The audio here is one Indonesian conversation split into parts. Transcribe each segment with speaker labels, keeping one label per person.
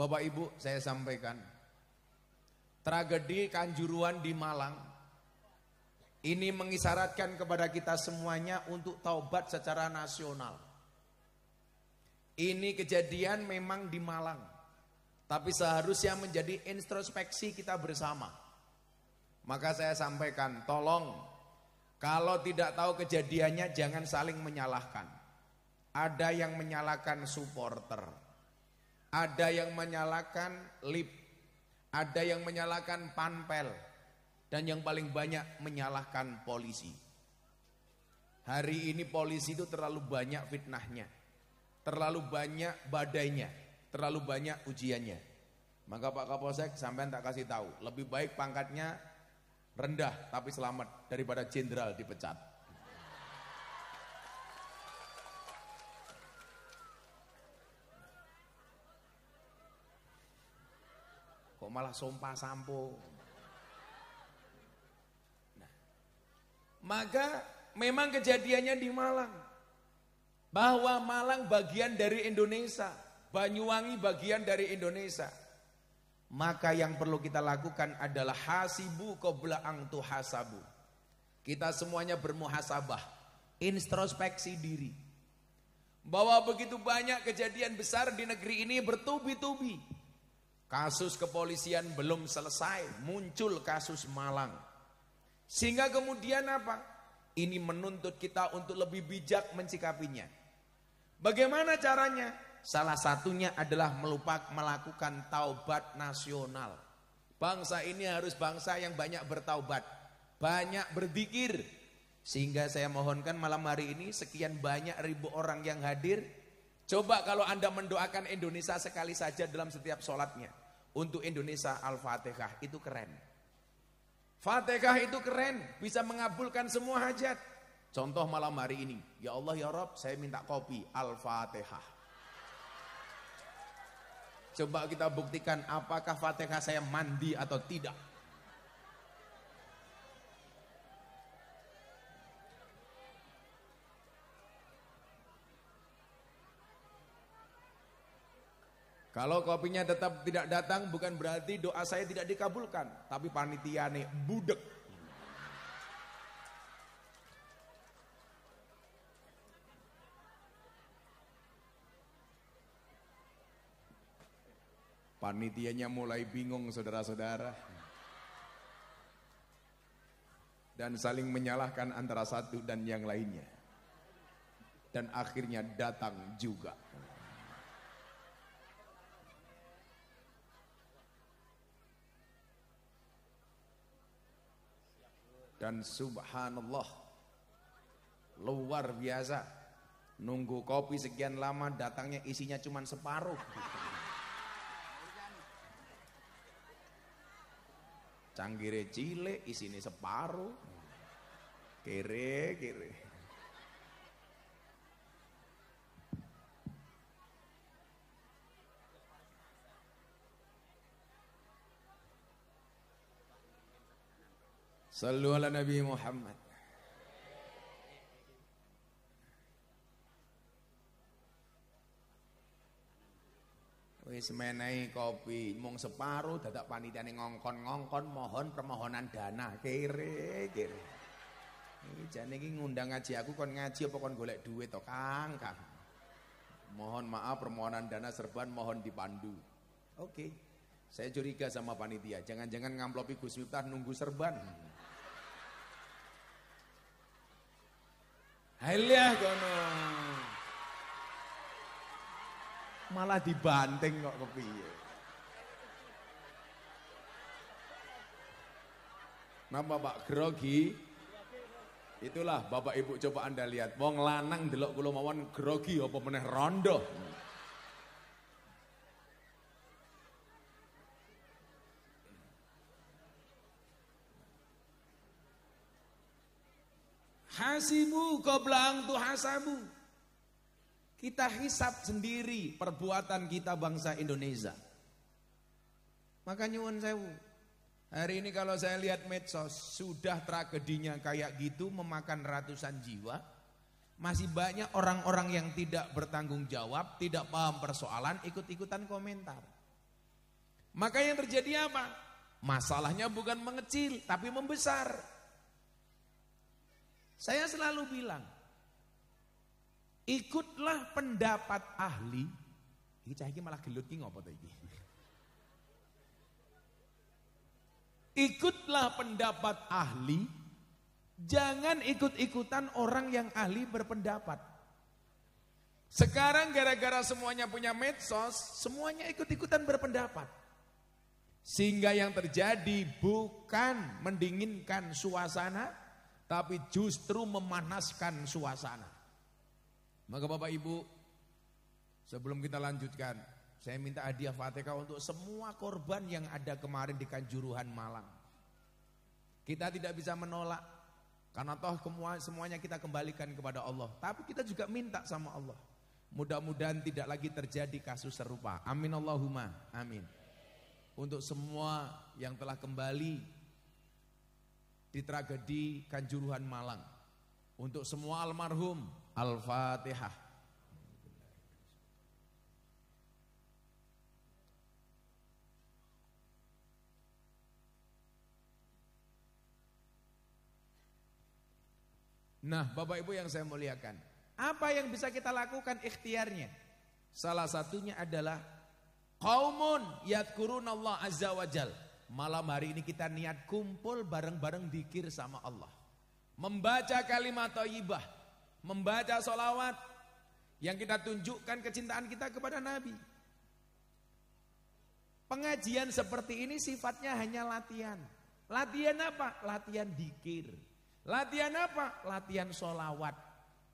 Speaker 1: Bapak Ibu saya sampaikan Tragedi Kanjuruan di Malang Ini mengisyaratkan kepada kita semuanya untuk taubat secara nasional Ini kejadian memang di Malang Tapi seharusnya menjadi introspeksi kita bersama Maka saya sampaikan tolong Kalau tidak tahu kejadiannya jangan saling menyalahkan Ada yang menyalahkan supporter ada yang menyalakan lip, ada yang menyalakan panpel, dan yang paling banyak menyalahkan polisi. Hari ini polisi itu terlalu banyak fitnahnya, terlalu banyak badainya, terlalu banyak ujiannya. Maka Pak Kapolsek sampai tak kasih tahu, lebih baik pangkatnya rendah tapi selamat daripada jenderal dipecat. kok malah sompah sampo. Nah, maka memang kejadiannya di Malang. Bahwa Malang bagian dari Indonesia, Banyuwangi bagian dari Indonesia. Maka yang perlu kita lakukan adalah hasibu qabla angtu hasabu. Kita semuanya bermuhasabah, introspeksi diri. Bahwa begitu banyak kejadian besar di negeri ini bertubi-tubi Kasus kepolisian belum selesai, muncul kasus Malang. Sehingga kemudian apa? Ini menuntut kita untuk lebih bijak mencikapinya. Bagaimana caranya? Salah satunya adalah melupak melakukan taubat nasional. Bangsa ini harus bangsa yang banyak bertaubat, banyak berzikir. Sehingga saya mohonkan malam hari ini sekian banyak ribu orang yang hadir, coba kalau Anda mendoakan Indonesia sekali saja dalam setiap sholatnya. Untuk Indonesia Al-Fatihah itu keren. Fatihah itu keren, bisa mengabulkan semua hajat. Contoh malam hari ini, ya Allah ya Rob, saya minta kopi Al-Fatihah. Coba kita buktikan apakah Fatihah saya mandi atau tidak. Kalau kopinya tetap tidak datang bukan berarti doa saya tidak dikabulkan, tapi panitia nih budek. Panitianya mulai bingung saudara-saudara. Dan saling menyalahkan antara satu dan yang lainnya. Dan akhirnya datang juga. dan subhanallah luar biasa nunggu kopi sekian lama datangnya isinya cuman separuh canggire cile isini separuh kere kere Sallu ala Nabi Muhammad Wis menehi kopi, mung separuh dadak panitiane ngongkon-ngongkon mohon permohonan dana kere kere. Iki jane iki ngundang ngaji aku kon ngaji apa kon golek duit to, Kang? Kang. Mohon maaf permohonan dana serban mohon dipandu. Oke. Okay. Saya curiga sama panitia, jangan-jangan ngamplopi Gus Miftah nunggu serban. Hailiah kono. Malah dibanting kok kepiye. Nama Pak Grogi? Itulah Bapak Ibu coba Anda lihat wong lanang delok kula mawon grogi apa meneh rondo. Hasibu tuh tuhasabu. Kita hisap sendiri perbuatan kita bangsa Indonesia. Maka nyuwun saya. Hari ini kalau saya lihat medsos sudah tragedinya kayak gitu memakan ratusan jiwa. Masih banyak orang-orang yang tidak bertanggung jawab, tidak paham persoalan, ikut-ikutan komentar. Maka yang terjadi apa? Masalahnya bukan mengecil tapi membesar. Saya selalu bilang, ikutlah pendapat ahli. Ini cah malah gelut ini ngopo to Ikutlah pendapat ahli, jangan ikut-ikutan orang yang ahli berpendapat. Sekarang gara-gara semuanya punya medsos, semuanya ikut-ikutan berpendapat. Sehingga yang terjadi bukan mendinginkan suasana, tapi justru memanaskan suasana. Maka Bapak Ibu, sebelum kita lanjutkan, saya minta hadiah Fatihah untuk semua korban yang ada kemarin di Kanjuruhan Malang. Kita tidak bisa menolak karena toh semuanya kita kembalikan kepada Allah. Tapi kita juga minta sama Allah. Mudah-mudahan tidak lagi terjadi kasus serupa. Amin Allahumma. Amin. Untuk semua yang telah kembali di tragedi Kanjuruhan Malang. Untuk semua almarhum, Al-Fatihah. Nah, Bapak Ibu yang saya muliakan, apa yang bisa kita lakukan ikhtiarnya? Salah satunya adalah kaumun yadkurunallah azza wajalla Malam hari ini kita niat kumpul bareng-bareng dikir sama Allah. Membaca kalimat ta'ibah. Membaca solawat. Yang kita tunjukkan kecintaan kita kepada Nabi. Pengajian seperti ini sifatnya hanya latihan. Latihan apa? Latihan dikir. Latihan apa? Latihan solawat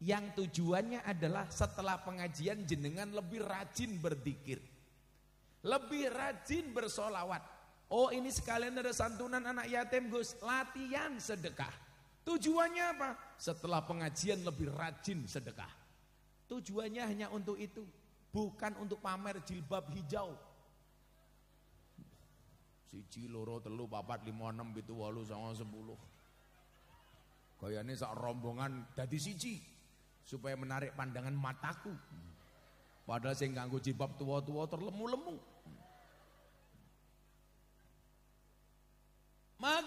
Speaker 1: yang tujuannya adalah setelah pengajian jenengan lebih rajin berdikir, lebih rajin bersolawat. Oh ini sekalian ada santunan anak yatim Gus Latihan sedekah Tujuannya apa? Setelah pengajian lebih rajin sedekah Tujuannya hanya untuk itu Bukan untuk pamer jilbab hijau Siji loro telu papat lima enam itu walu sama sepuluh ini sak rombongan dadi siji Supaya menarik pandangan mataku Padahal saya ganggu jilbab tua-tua terlemu-lemu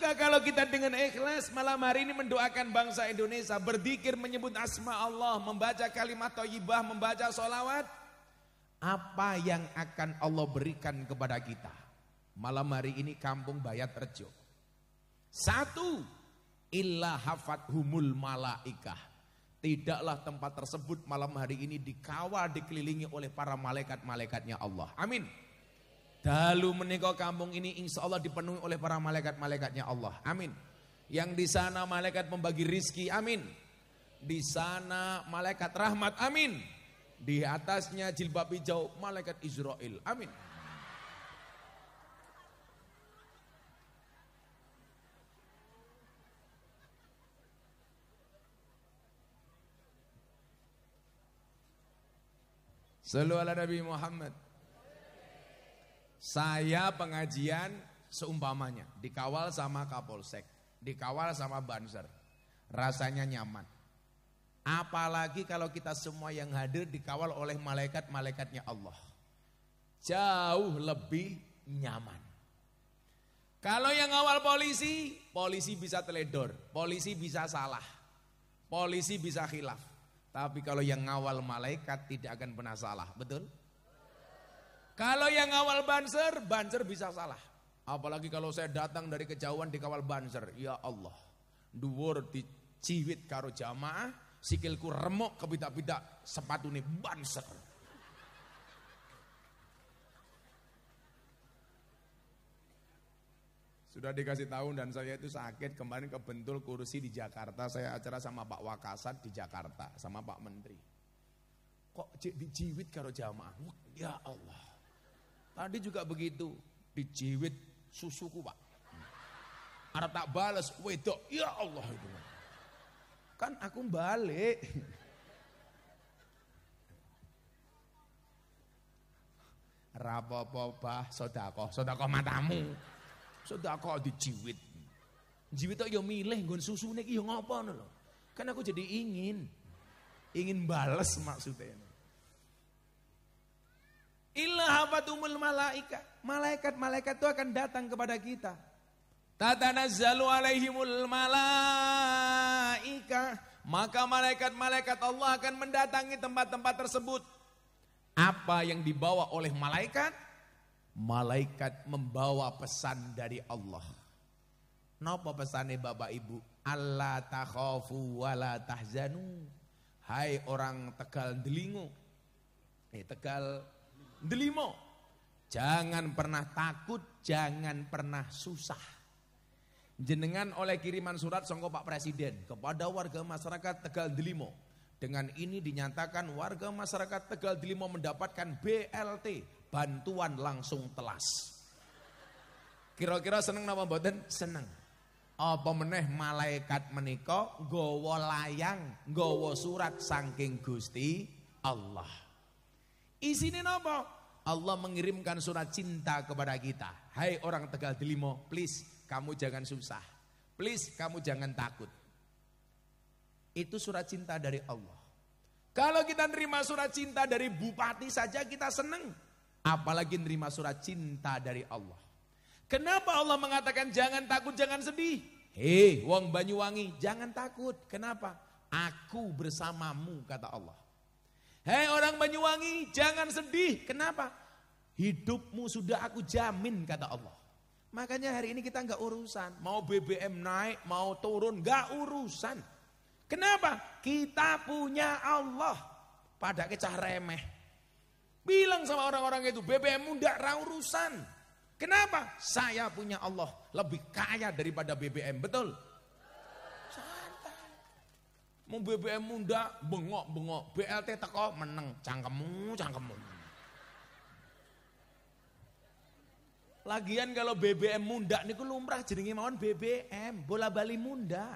Speaker 1: Maka kalau kita dengan ikhlas malam hari ini mendoakan bangsa Indonesia, berzikir menyebut asma Allah, membaca kalimat thayyibah, membaca solawat, apa yang akan Allah berikan kepada kita? Malam hari ini kampung Bayat Rejo. Satu, ilah hafat humul malaikah. Tidaklah tempat tersebut malam hari ini dikawal dikelilingi oleh para malaikat-malaikatnya Allah. Amin. Dalu menikah kampung ini insya Allah dipenuhi oleh para malaikat-malaikatnya Allah. Amin. Yang di sana malaikat membagi rizki. Amin. Di sana malaikat rahmat. Amin. Di atasnya jilbab hijau malaikat Israel. Amin. Sallu ala Nabi Muhammad. Saya pengajian seumpamanya dikawal sama Kapolsek, dikawal sama Banser. Rasanya nyaman. Apalagi kalau kita semua yang hadir dikawal oleh malaikat-malaikatnya Allah. Jauh lebih nyaman. Kalau yang awal polisi, polisi bisa teledor, polisi bisa salah, polisi bisa khilaf. Tapi kalau yang ngawal malaikat tidak akan pernah salah, betul? Kalau yang awal banser, banser bisa salah. Apalagi kalau saya datang dari kejauhan di dikawal banser. Ya Allah, di diciwit karo jamaah, sikilku remuk kebidak-bidak, sepatu nih banser. Sudah dikasih tahu dan saya itu sakit kemarin ke bentul kursi di Jakarta. Saya acara sama Pak Wakasat di Jakarta, sama Pak Menteri. Kok cik diciwit karo jamaah? Ya Allah. Tadi juga begitu, dijiwit susuku pak. Arab tak balas, wedok, ya Allah itu. Kan aku balik. Rapopo bah sodako, sodako matamu. Sodako dijiwit. Jiwit kok yo ya milih nggon susune iki yo ya ngopo lho. Kan aku jadi ingin ingin bales maksudnya malaika. Malaikat-malaikat itu akan datang kepada kita. Tatanazzalu alaihimul malaika. Maka malaikat-malaikat Allah akan mendatangi tempat-tempat tersebut. Apa yang dibawa oleh malaikat? Malaikat membawa pesan dari Allah. Napa pesannya Bapak Ibu? Allah takhafu wa la tahzanu. Hai orang Tegal Delingo. Eh, tegal delimo. Jangan pernah takut, jangan pernah susah. Jenengan oleh kiriman surat songko Pak Presiden kepada warga masyarakat Tegal Delimo. Dengan ini dinyatakan warga masyarakat Tegal Delimo mendapatkan BLT, bantuan langsung telas. Kira-kira seneng napa mboten? Seneng. Apa meneh malaikat menika nggawa layang, nggawa surat saking Gusti Allah. Isini nopo? Allah mengirimkan surat cinta kepada kita. Hai orang Tegal Delimo, please kamu jangan susah. Please kamu jangan takut. Itu surat cinta dari Allah. Kalau kita nerima surat cinta dari bupati saja kita seneng. Apalagi nerima surat cinta dari Allah. Kenapa Allah mengatakan jangan takut, jangan sedih? Hei, wong Banyuwangi, jangan takut. Kenapa? Aku bersamamu, kata Allah. Hei orang Banyuwangi, jangan sedih. Kenapa? Hidupmu sudah aku jamin kata Allah. Makanya hari ini kita nggak urusan, mau BBM naik, mau turun, nggak urusan. Kenapa? Kita punya Allah. Pada kecah remeh. Bilang sama orang-orang itu, BBM ndak urusan. Kenapa? Saya punya Allah, lebih kaya daripada BBM, betul? Mau BBM muda bengok-bengok, BLT teko meneng, cangkemmu, cangkemmu. Lagian kalau BBM munda niku lumrah jenenge mawon BBM, bola bali muda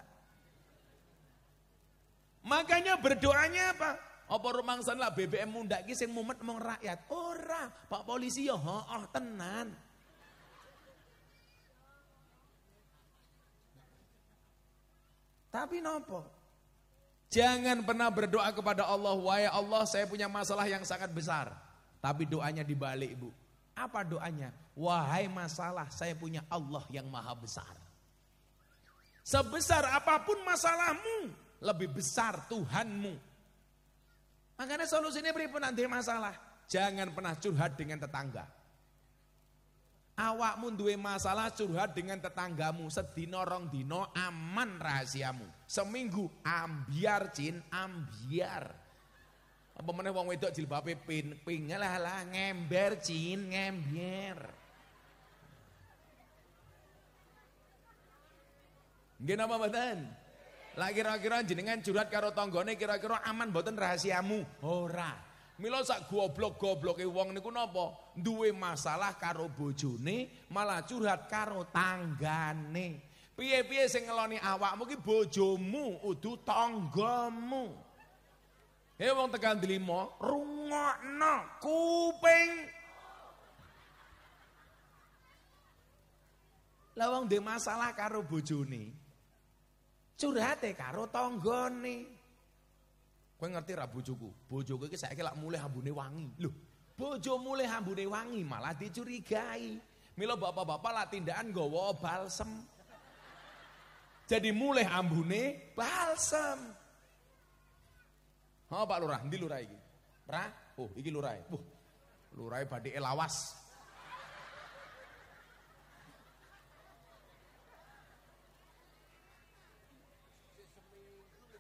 Speaker 1: Makanya berdoanya apa? Apa rumangsan lah BBM muda iki sing mumet mong rakyat. Ora, Pak polisi yo ya, ho oh, ah, tenan. Tapi nopo? Jangan pernah berdoa kepada Allah, wahai Allah saya punya masalah yang sangat besar. Tapi doanya dibalik ibu. Apa doanya? Wahai masalah saya punya Allah yang maha besar. Sebesar apapun masalahmu, lebih besar Tuhanmu. Makanya solusinya beri penanti masalah. Jangan pernah curhat dengan tetangga. Awakmu duwe masalah curhat dengan tetanggamu, sedina rong dino aman rahasiamu. Seminggu ambiar cin, ambiar. Apa meneh wong wedok jilbabe pin, ping lah lah ngember cin, ngember. Nggih napa mboten? Lah kira-kira jenengan curhat karo tanggane kira-kira aman mboten rahasiamu? Ora. Oh, Mila sak goblok-gobloke wong niku napa? Duwe masalah karo bojone, malah curhat karo tanggane. Piye-piye sing ngeloni awakmu ki bojomu, udu tanggamu. He wong tekan delima, rungokno kuping. Lah wong masalah karo bojone. Curhate karo tanggane. Kau ngerti ra bojoku? Bojoku iki saiki lak mulih ambune wangi. Lho, bojo mulai ambune wangi malah dicurigai. milo bapak-bapak lah tindakan gowo balsem. Jadi mulai ambune balsem. oh, Pak Lurah, di lurah iki? Ra? Oh, iki lurah. E. Wah. lurah e badhe lawas.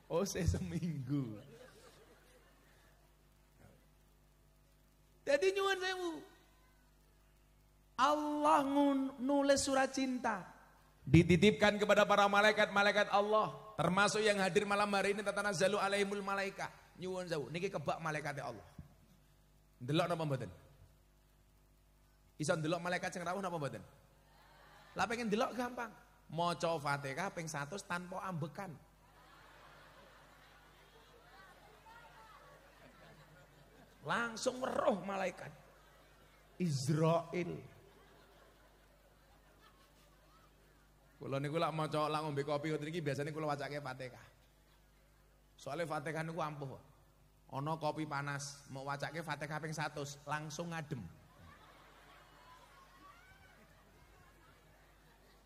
Speaker 1: Oh, saya seminggu. Jadi nyuwun sewu. Allah nulis surat cinta dititipkan kepada para malaikat-malaikat Allah termasuk yang hadir malam hari ini tatanazzalu alaihimul malaika nyuwun sewu niki kebak malaikat Allah. Delok napa mboten? Isa delok malaikat sing rawuh napa mboten? Lah pengen delok gampang. Maca Fatihah ping 100 tanpa ambekan. Langsung meroh malaikat. Izrail. ini niku mau cowok langsung ngombe kopi ngoten biasanya kalau wajaknya wacake soalnya Soalnya ini niku ampuh. Ono kopi panas, mau wacake fateka ping satu langsung ngadem.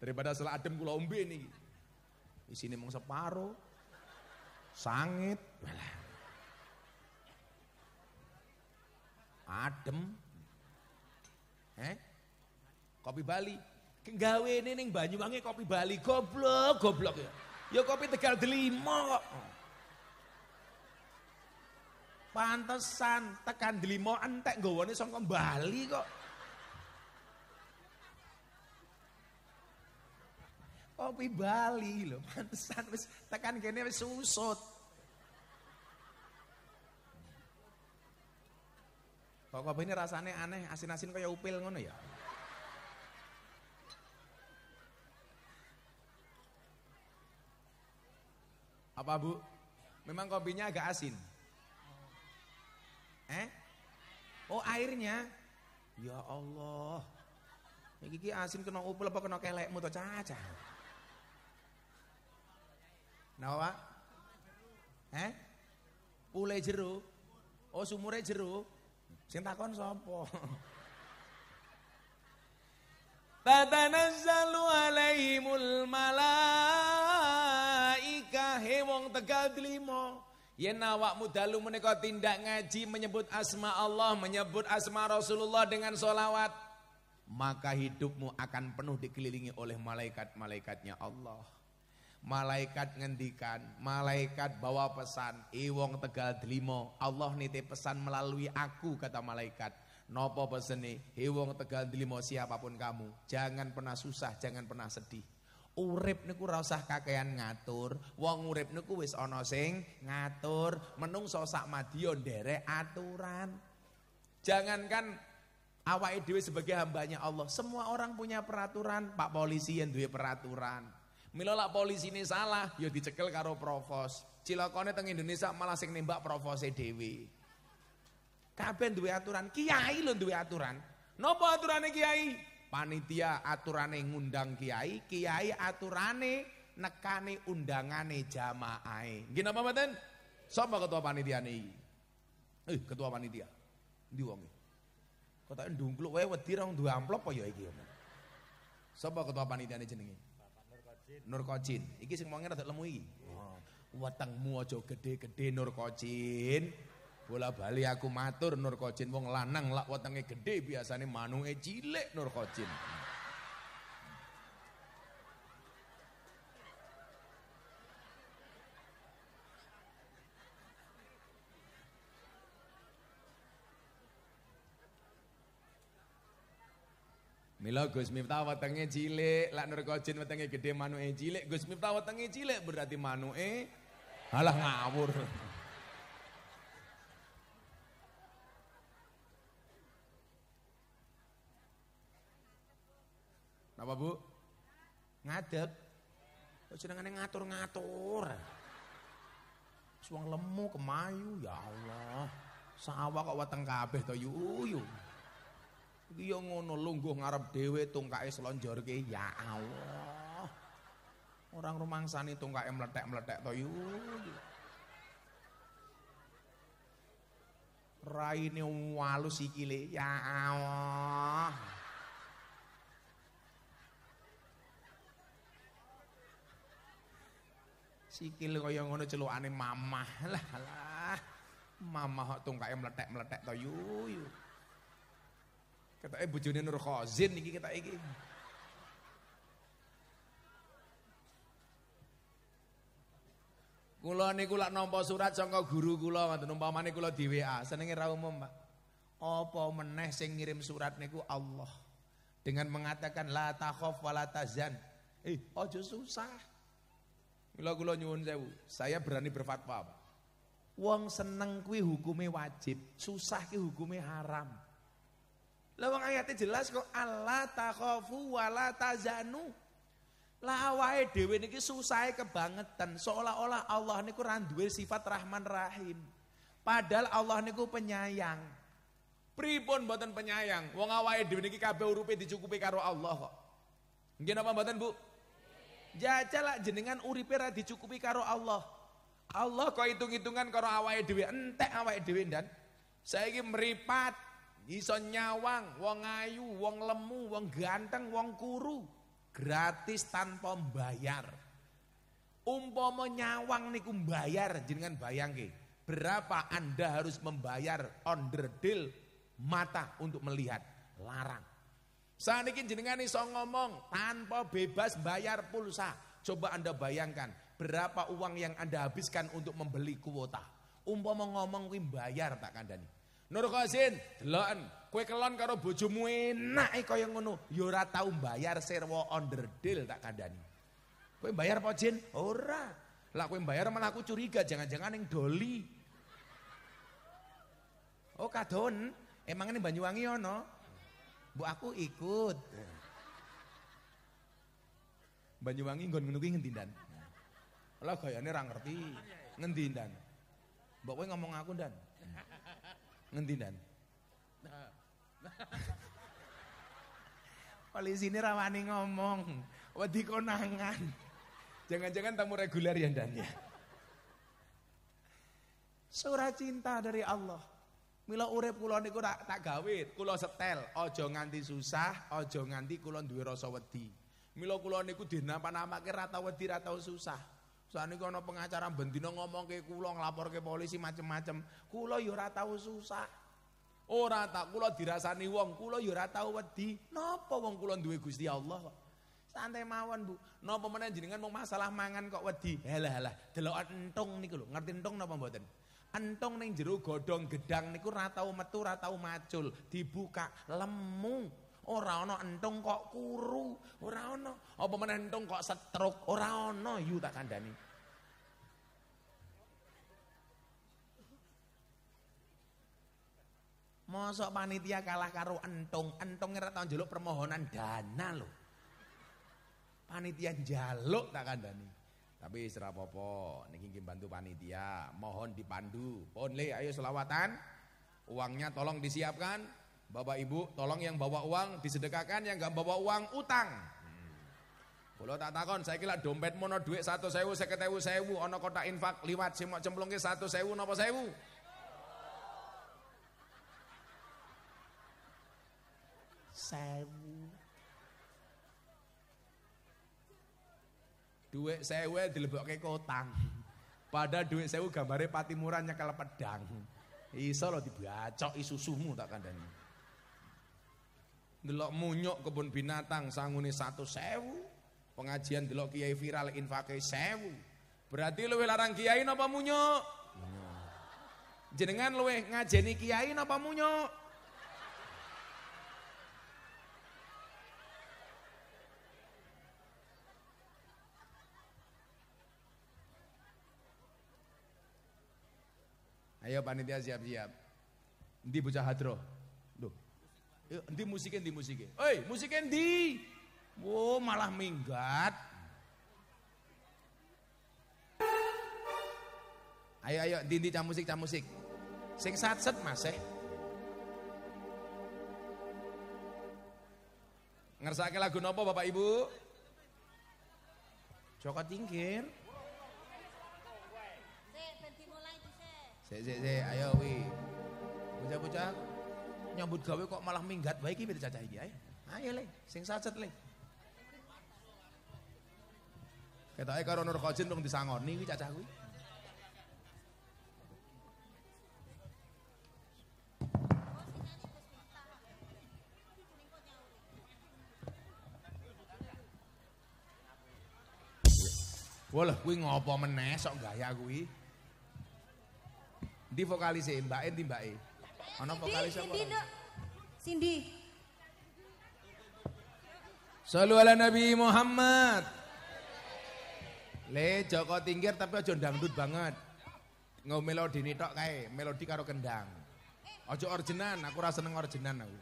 Speaker 1: Daripada setelah adem umbi ini di sini mau separuh, Sangit. malah adem eh kopi Bali gawe ini neng Banyuwangi kopi Bali goblok goblok ya ya kopi Tegal Delimo kok pantesan tekan Delimo entek nggawane saka Bali kok kopi Bali loh, pantesan wis tekan kene wis susut Kok ini rasanya aneh, asin-asin kayak upil ngono ya. Apa Bu? Memang kopinya agak asin. Eh? Oh airnya? Ya Allah. Gigi asin kena upil apa kena kelekmu to caca? Nah, Pak? Eh? Pule jeruk. Oh, sumure jeruk. Sing takon sapa? Tatanazzalu alaihimul mul he eh, wong Tegal limo. Yen awakmu dalu menika tindak ngaji menyebut asma Allah, menyebut asma Rasulullah dengan solawat, maka hidupmu akan penuh dikelilingi oleh malaikat-malaikatnya Allah malaikat ngendikan malaikat bawa pesan iwong tegal delimo Allah nitip pesan melalui aku kata malaikat nopo peseni, iwong tegal delimo siapapun kamu jangan pernah susah jangan pernah sedih urip niku ora usah kakean ngatur wong urip niku wis ana sing ngatur menungso sak madya dere aturan jangankan awake dhewe sebagai hambanya Allah semua orang punya peraturan Pak polisi yang duwe peraturan lah polisi ini salah yo ya dicekel karo provos. Cilokone teng Indonesia malah sing nembak provos dewi. Kapan dua aturan, kiai lho dua aturan. Napa aturane kiai? Panitia aturan aturane ngundang kiai, kiai aturane nekane undangane jamaahe. Nggih napa mboten? Sapa ketua panitia ini. Eh, ketua panitia. Ndi wong iki? E? Kok tak ndungkluk wae wedi ra duwe amplop apa ya iki? Sapa ketua ini jenenge? Nur Kocin. Iki sing rasa rada lemu iki. Oh. aja gede-gede Nur Kocin. Bola bali aku matur Nur Kocin wong lanang lak gede biasane manuke cilik Nur Kocin. Mila Gus Miftah wetenge cilik, lak Nur Kojin wetenge gede manuke cilik, Gus Miftah wetenge cilik berarti manuke alah ngawur. Napa Bu? Kau Kok jenengane ngatur-ngatur. Suang lemu kemayu ya Allah. Sawah kok weteng kabeh to yuyu. Iki ngono lungguh ngarep dhewe tungkae slonjorke ya Allah. Orang rumangsani tungkae mletek-mletek to yu. Raine walus ikile ya Allah. Sikil kaya ngono celukane mamah. Lah lah. Mamah tungkae mletek-mletek to yu. yu. eh bujuni Nur khazin iki kita iki. Kula niku lak nampa surat saka guru kula ngoten umpamane kula di WA, senenge ra umum, Pak. Apa meneh sing ngirim surat niku Allah. Dengan mengatakan la takhaf wa la tazan. Eh, aja susah. Kula kula nyuwun sewu, saya berani berfatwa, Pak. Wong seneng kuwi hukume wajib, susah ki hukume haram. Lawang ayatnya jelas kok Allah takhafu wala tazanu. Lah awake dhewe niki susahe kebangetan, seolah-olah Allah niku ora duwe sifat Rahman Rahim. Padahal Allah niku penyayang. Pripun mboten penyayang? Wong awake dhewe niki kabeh urupe dicukupi karo Allah kok. Nggih napa mboten, Bu? Jajal jenengan uripe ra dicukupi karo Allah. Allah kok hitung-hitungan karo awake dhewe, entek awake dhewe ndan. Saiki meripat iso nyawang wong ayu, wong lemu, wong ganteng, wong kuru, gratis tanpa bayar. Umpama nyawang niku bayar jenengan bayangke, berapa Anda harus membayar deal mata untuk melihat? Larang. Saat ini jenengan iso ngomong tanpa bebas bayar pulsa. Coba Anda bayangkan berapa uang yang Anda habiskan untuk membeli kuota. Umpama ngomong kuwi bayar tak kandani. Nur Qasin, deloken, kowe kelon karo bojomu enake kaya ngono, ya ora tau mbayar under onderdil tak kandhani. Kowe mbayar apa Jin? Ora. Lah kowe mbayar malah aku curiga jangan-jangan ning doli. Oh kadon, emang ini Banyuwangi ono? Bu aku ikut. Banyuwangi nggon ngono kuwi ngendi ndan? Lah gayane ra ngerti. Ngendi ndan? Mbok kowe ngomong aku dan. Ngendinan? Polisi nah. ini rawani ngomong, wedi konangan. Jangan-jangan tamu reguler ya Dan ya. cinta dari Allah. Mila ure kula niku tak tak gawe, kula setel, aja nganti susah, aja nganti kula duwe rasa wedi. Mila kula niku dinapa-namake ra tau wedi, susah. Sani kono pengacara bendino ngomong ke kulo ngelapor ke polisi macem-macem. Kulo yura ya tahu susah. Ora tak kulo dirasani wong, kulo yura ya tahu wedi. Nopo wong kulo duwe gusti Allah Santai mawon bu. nopo meneh jenengan mau masalah mangan kok wedi. Halah halah. Delok entung niku Ngerti entong nopo mboten? Entong neng jeruk godong gedang niku ratau matu metu, macul. Dibuka lemu. Ora ana entung kok kuru, ora ana. Apa meneh entung kok setruk, ora ana yu tak kandhani. Mosok panitia kalah karo entung, entung ora tau njaluk permohonan dana lho. Panitia jaluk tak kandhani. Tapi serah popo, niki nggih bantu panitia, mohon dipandu. Pon le ayo selawatan. Uangnya tolong disiapkan, Bapak Ibu, tolong yang bawa uang disedekahkan, yang gak bawa uang utang. Kalau tak takon, saya kira dompet mono duit satu sewu, ketemu sewu, ono kotak infak liwat simok cemplung satu sewu, nopo sewu. Sewu. Duit sewu dilebok ke kotang. Pada duit sewu gambarnya Patimurannya kalau pedang. Iso lo dibacok sumu tak kandani delok munyok kebun binatang sangune satu sewu pengajian delok kiai viral infake sewu berarti luwe larang kiai napa munyok jenengan luwe ngajeni kiai napa munyok Ayo panitia siap-siap. di bocah hadroh di musiknya, di musiknya. Oi, musiknya di, Wow, malah minggat. Ayo ayo dindi cah musik cah musik. Sing satset Mas eh. Ngersake lagu nopo Bapak Ibu? Joko Tingkir. Sik, ben dimulai ayo wi. Bocah-bocah nyambut gawe kok malah minggat baik ini caca ini ayo Ayo leh sing sacet kita ayo karo Nur Khojin dong disangon nih cacah gue Walah gue ngopo meneh sok gaya kuwi. mbak E, di mbak E. Ana vokalis apa? Cindy, Cindy. Sallu ala Nabi Muhammad. Le Joko Tingkir tapi aja dangdut banget. Nggo melodi tok kae, melodi karo kendang. Aja orjenan, aku rasa seneng orjenan aku.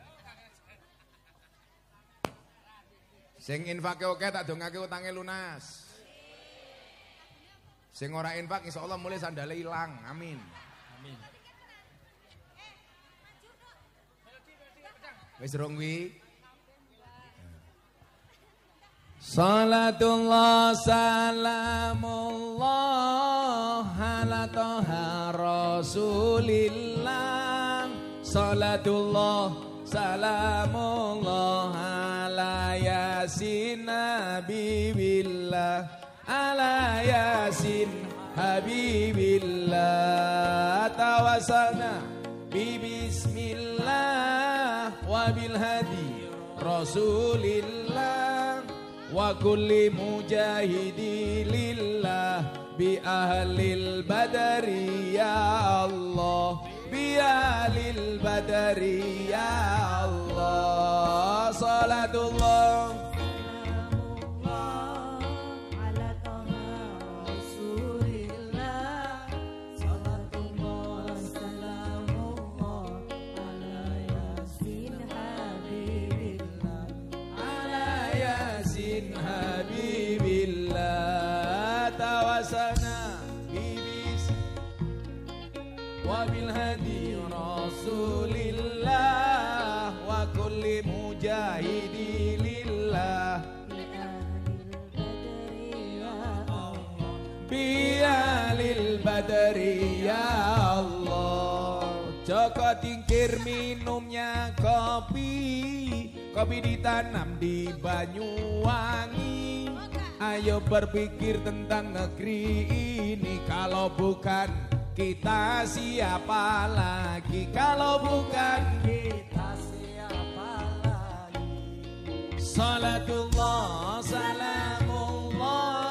Speaker 1: Sing infake oke tak dongake utange lunas. Sing ora infak Allah mulai sandale ilang. Amin. Amin. Wis rong wi. Salatullah salamullah ala toha rasulillah Salatullah salamullah ala yasin Billah Ala yasin habibillah Tawasalna bibismillah wabil hadi Rasulillah wa kulli mujahidi lillah bi ahlil badari ya Allah bi ahlil badari ya Allah salatullah Dari ya Allah Joko tingkir minumnya kopi Kopi ditanam di Banyuwangi Ayo berpikir tentang negeri ini Kalau bukan kita siapa lagi Kalau bukan kita siapa lagi Salatullah, salamullah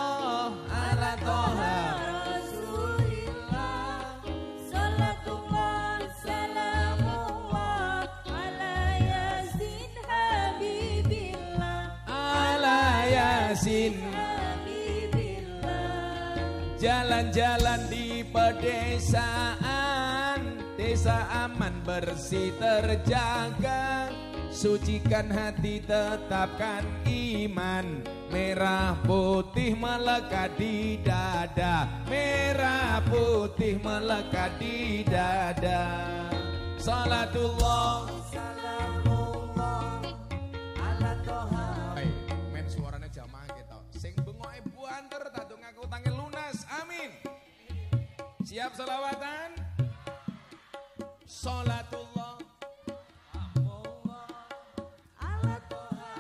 Speaker 1: Jalan-jalan di pedesaan Desa aman bersih terjaga Sucikan hati tetapkan iman Merah putih melekat di dada Merah putih melekat di dada
Speaker 2: Salatullah
Speaker 1: Siap solawatan? Salatullah.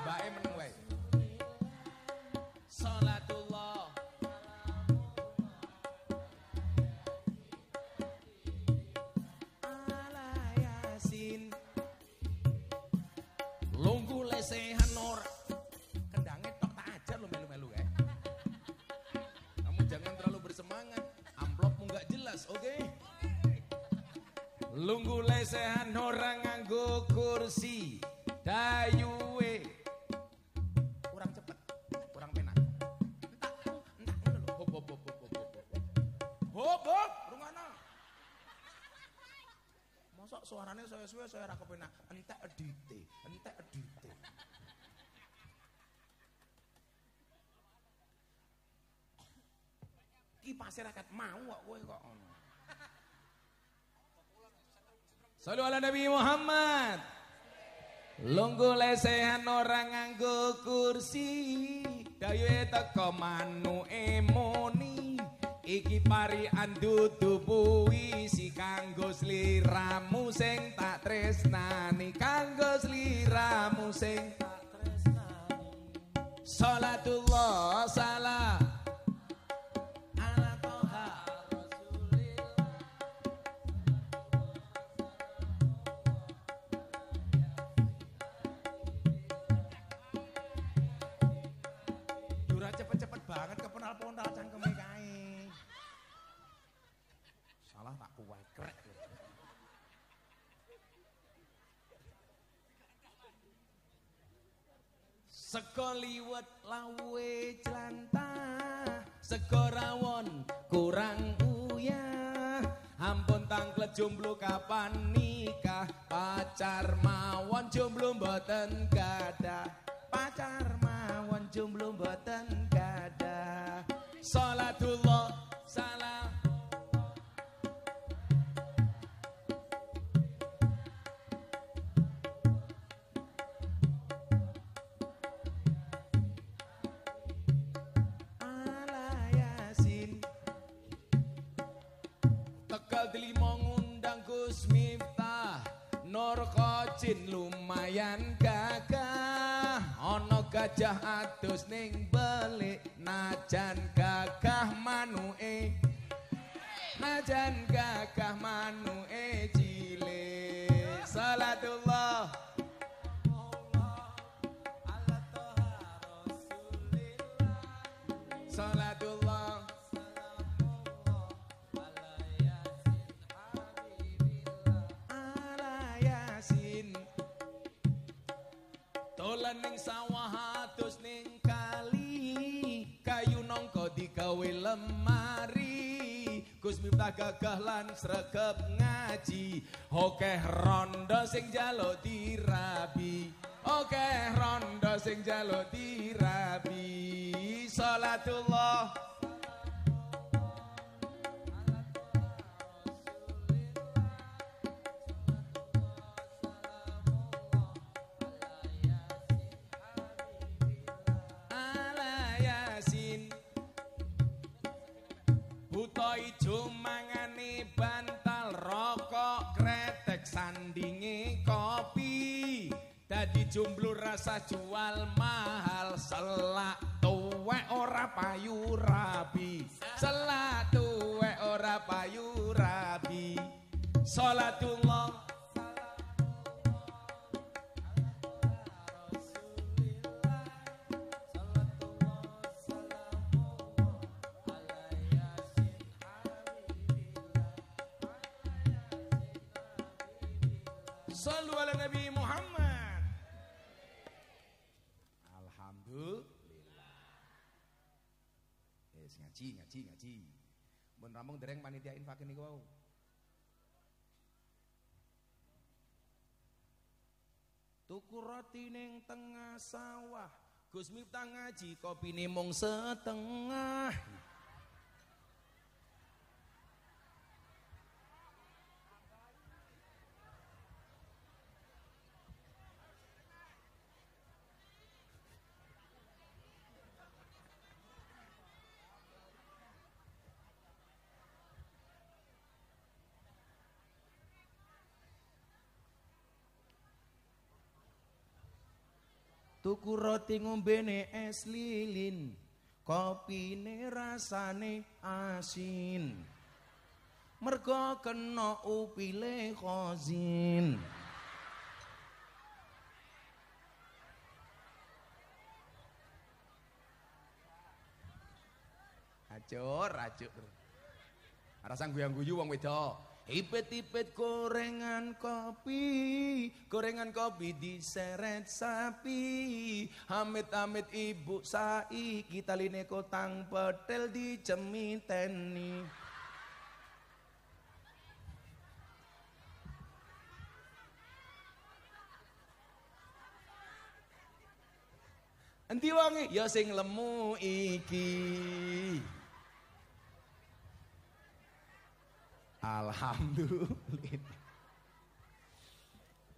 Speaker 1: Bae meneng wae. Salatullah. Ala yasin. Lungguh lesehan Mas, oke. Lunggu lesehan orang nganggo kursi dayuwe. Kurang cepet, kurang penat. Entak, entak ngono lho. Hop hop hop hop hop. Hop hop, hop, hop. rungana. Mosok suarane saya suwe saya ora kepenak. Entak edit. masyarakat mau kok kowe kok ngono. Sallallahu Nabi Muhammad. Lunggu lesehan orang nganggo kursi Dayuhe teko manu emoni Iki pari andudu puisi kanggo sliramu sing tak tresnani kanggo sliramu sing tak tresnani Salatullah salam Seko liwet lawe jelantah Seko rawon kurang uyah Ampun tangklet jomblo kapan Pacar mawon jomblo mboten gada Pacar mawon jomblo mboten gada Salatullah bagus minta nur kocin lumayan gagah ono gajah atus ning belik najan gagah manu najan gagah manu ning sawah adus ning kali kayu nangka digawe lemari Gus Miftah gagah lan sregep ngaji okeh rondo sing jaluk dirabi okeh rondo sing jaluk dirabi salatullah Kula ijo bantal rokok kretek sandingi kopi Dadi jomblo rasa jual mahal selak tuwe ora payu rabi Selak tuwe ora payu rabi Salatullah Sallu ala Nabi Muhammad. Alhamdulillah. Yes, eh, ngaji, ngaji, ngaji. Mun ramung dereng panitia infak niku wau. Tuku roti ning tengah sawah. Gus Miftah ngaji kopine mung setengah. Tuku roti ngombene es lilin kopi Kopine rasane asin Mergo kena upile khozin Acur, acur. Rasang guyang-guyu wong wedok. Ipet-ipet gorengan kopi, gorengan kopi diseret sapi. Amit-amit ibu saiki, taline line kotang petel di cemiteni. Enti wangi, ya sing lemu iki. Alhamdulillah.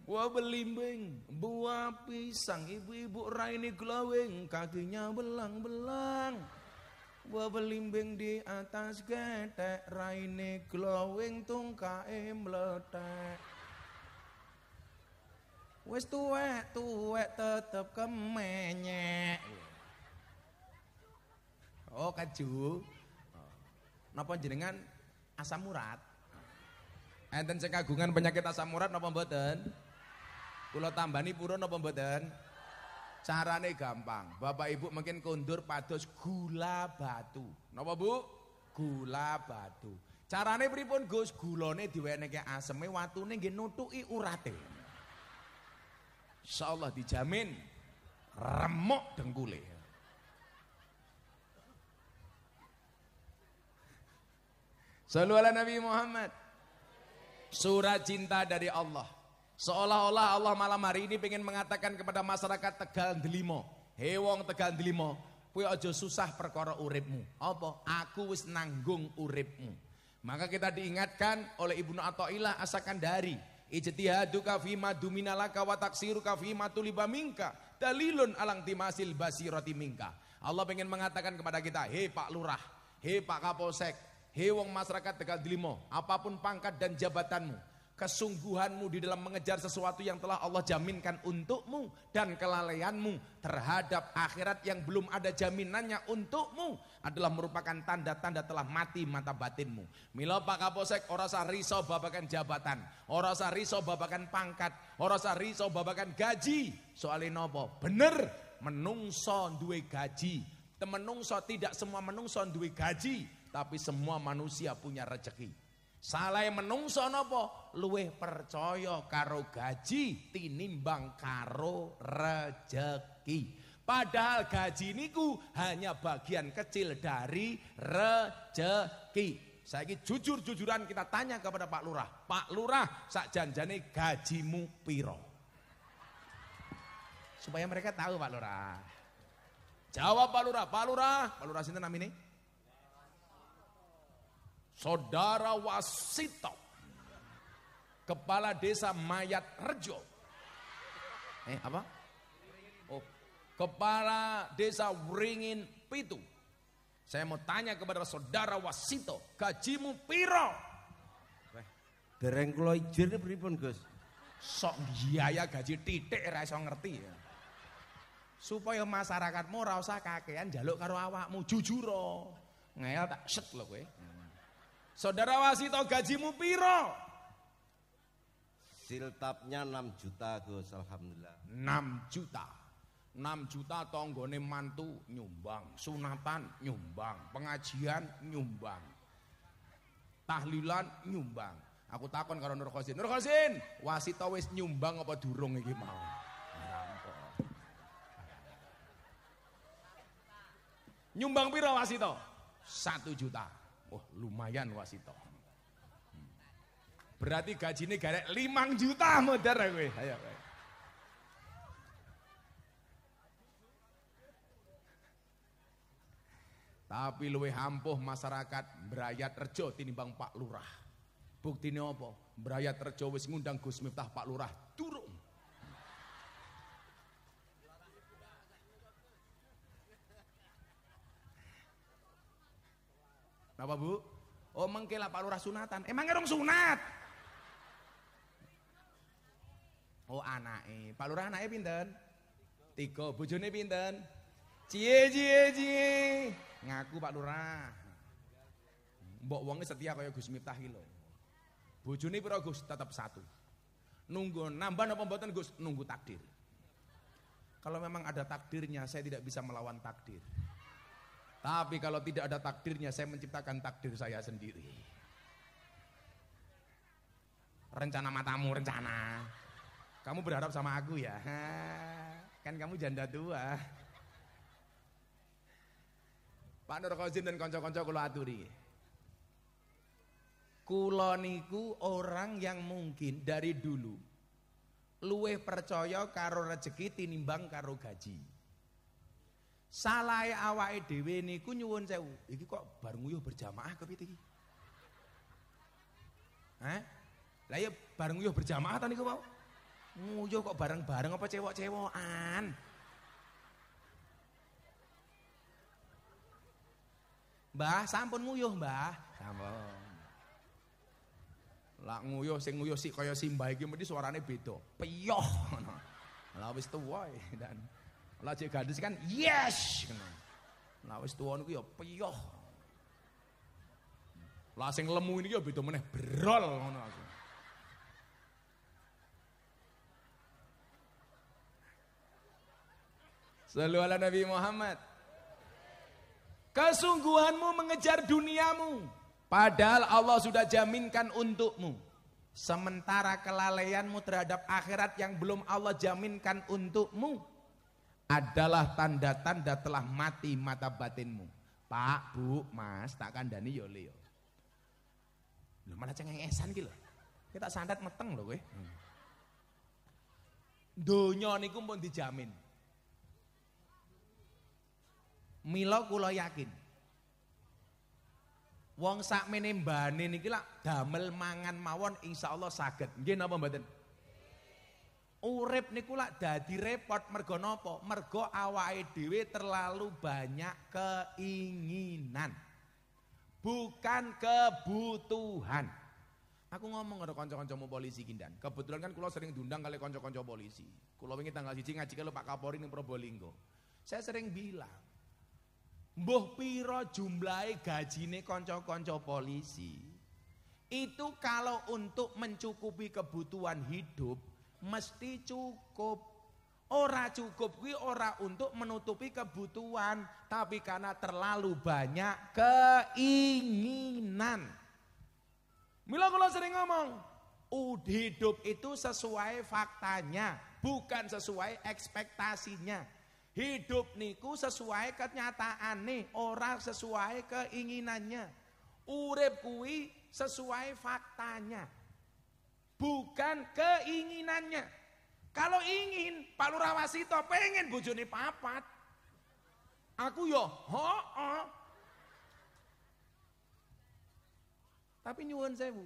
Speaker 1: Buah belimbing, buah pisang, ibu-ibu raini glowing, kakinya belang-belang. Buah belimbing di atas getek, raini glowing, tungkai meletek. Wes tuwek, tuwek tetep kemenyek. Oh kaju. Napa jenengan asam urat? Enten sing kagungan penyakit asam urat napa mboten? Kula tambani purun napa mboten? Carane gampang. Bapak Ibu mungkin kondur pados gula batu. Napa Bu? Gula batu. Carane pripun Gus? Gulane diwenehke aseme, watune nggih nutuki urate. Insyaallah dijamin remuk dengkule. Sallu ala Nabi Muhammad. Surat cinta dari Allah. Seolah-olah Allah malam hari ini ingin mengatakan kepada masyarakat Tegal Delimo. hewong Tegal Delimo, kowe aja susah perkara uripmu. Apa? Aku wis nanggung uripmu. Maka kita diingatkan oleh Ibnu Athaillah asakan dari ijtihaduka fi ma duminalaka wa taksiruka fi ma tuliba minka dalilun alang timasil basirati minka. Allah pengen mengatakan kepada kita, "Hei Pak Lurah, hei Pak Kapolsek, Hewong masyarakat dekat dilimo, apapun pangkat dan jabatanmu, kesungguhanmu di dalam mengejar sesuatu yang telah Allah jaminkan untukmu dan kelalaianmu terhadap akhirat yang belum ada jaminannya untukmu adalah merupakan tanda-tanda telah mati mata batinmu. Mila Pak Kaposek ora sah riso babakan jabatan, ora sah riso babakan pangkat, ora sah riso babakan gaji. Soalnya nopo? Bener menungso duwe gaji. Temenungso tidak semua menungso duwe gaji tapi semua manusia punya rezeki. Salah menungso nopo Luwih percaya karo gaji tinimbang karo rezeki. Padahal gaji niku hanya bagian kecil dari rezeki. Saya jujur-jujuran kita tanya kepada Pak Lurah. Pak Lurah, sak janjane gajimu piro? Supaya mereka tahu Pak Lurah. Jawab Pak Lurah, Pak Lurah, Pak Lurah sini namanya ini. Saudara Wasito, kepala desa Mayat Rejo. Eh apa? Oh, kepala desa Wringin Pitu. Saya mau tanya kepada saudara Wasito, gajimu piro? Dereng kula ijir pripun, Gus? Sok biaya ya, gaji titik ra iso ngerti ya. Supaya masyarakatmu ora usah kakean njaluk karo awakmu jujur. Ngel tak set lho kowe. Saudara wasito gajimu piro? Siltapnya 6 juta Gus, alhamdulillah. 6 juta. 6 juta tonggone mantu nyumbang, sunatan nyumbang, pengajian nyumbang. Tahlilan nyumbang. Aku takon karo Nur Khosin. Nur Khosin, wasito wis nyumbang apa durung iki mau? Nyumbang piro wasito? 1 juta. Oh lumayan wasito. Hmm. Berarti gaji ini garek limang juta modar gue. Eh. Ayo Tapi luwe hampuh masyarakat berayat Rejo tinimbang Pak Lurah. ini apa? berayat Rejo wis ngundang Gus Miftah Pak Lurah turun. Napa Bu? Oh mengkela Pak Lurah sunatan. Emang eh, erong sunat? Oh anak eh, Pak Lurah anake Tiko Tiga. Bojone pinter, Cie cie cie. Ngaku Pak Lurah. Mbok wonge setia kaya Gus Miftah iki lho. Bojone Gus? tetap satu. Nunggu nambah apa mboten Gus? Nunggu takdir. Kalau memang ada takdirnya, saya tidak bisa melawan takdir. Tapi kalau tidak ada takdirnya, saya menciptakan takdir saya sendiri. Rencana matamu, rencana. Kamu berharap sama aku ya? kan kamu janda tua. Pak Nur Khosin dan konco-konco kulo aturi. Kulo niku orang yang mungkin dari dulu luweh percaya karo rezeki tinimbang karo gaji. Salahe awake dhewe niku nyuwun sewu. Iki kok bar nguyuh berjamaah kepit iki? Hah? Lah ya bar nguyuh berjamaah tadi niku mau? Nguyuh kok bareng-bareng apa cewek-cewokan? Mbah, sampun nguyuh, Mbah. Sampun. Lah nguyuh sing nguyuh sik kaya simbah iki mesti suarane beda. Piyoh ngono. Lah wis tuwa e, dan lah cek gadis kan yes. Nah wis tuwa niku ya piyoh. Lah sing lemu ini ya beda meneh brol ngono aku. Selalu ala Nabi Muhammad. Kesungguhanmu mengejar duniamu. Padahal Allah sudah jaminkan untukmu. Sementara kelalaianmu terhadap akhirat yang belum Allah jaminkan untukmu adalah tanda-tanda telah mati mata batinmu. Pak, Bu, Mas, tak kandani yo ya, le yo. Ya. malah cengengesan ki lho. Kita sandat meteng loh kowe. dunia hmm. Donya niku pun dijamin. Milo kula yakin. Wong sakmene mbane niki lak damel mangan mawon insyaallah saged. Nggih napa mboten? Urip niku lak dadi repot mergo nopo Mergo awake dhewe terlalu banyak keinginan. Bukan kebutuhan. Aku ngomong karo kanca-kancamu polisi kindan. Kebetulan kan kula sering diundang kali kanca-kanca polisi. Kula wingi tanggal 1 ngaji karo Pak Kapolri ning Probolinggo. Saya sering bilang, "Mbah pira jumlahe gajine kanca-kanca polisi?" Itu kalau untuk mencukupi kebutuhan hidup mesti cukup. Ora cukup kuwi ora untuk menutupi kebutuhan, tapi karena terlalu banyak keinginan. Mila kula sering ngomong, hidup itu sesuai faktanya, bukan sesuai ekspektasinya. Hidup niku sesuai kenyataan nih, orang sesuai keinginannya. Urip kuwi sesuai faktanya bukan keinginannya. Kalau ingin, Pak Lurah Wasito pengen bujuni papat. Aku yo, ho, ho. Tapi nyuwun sewu.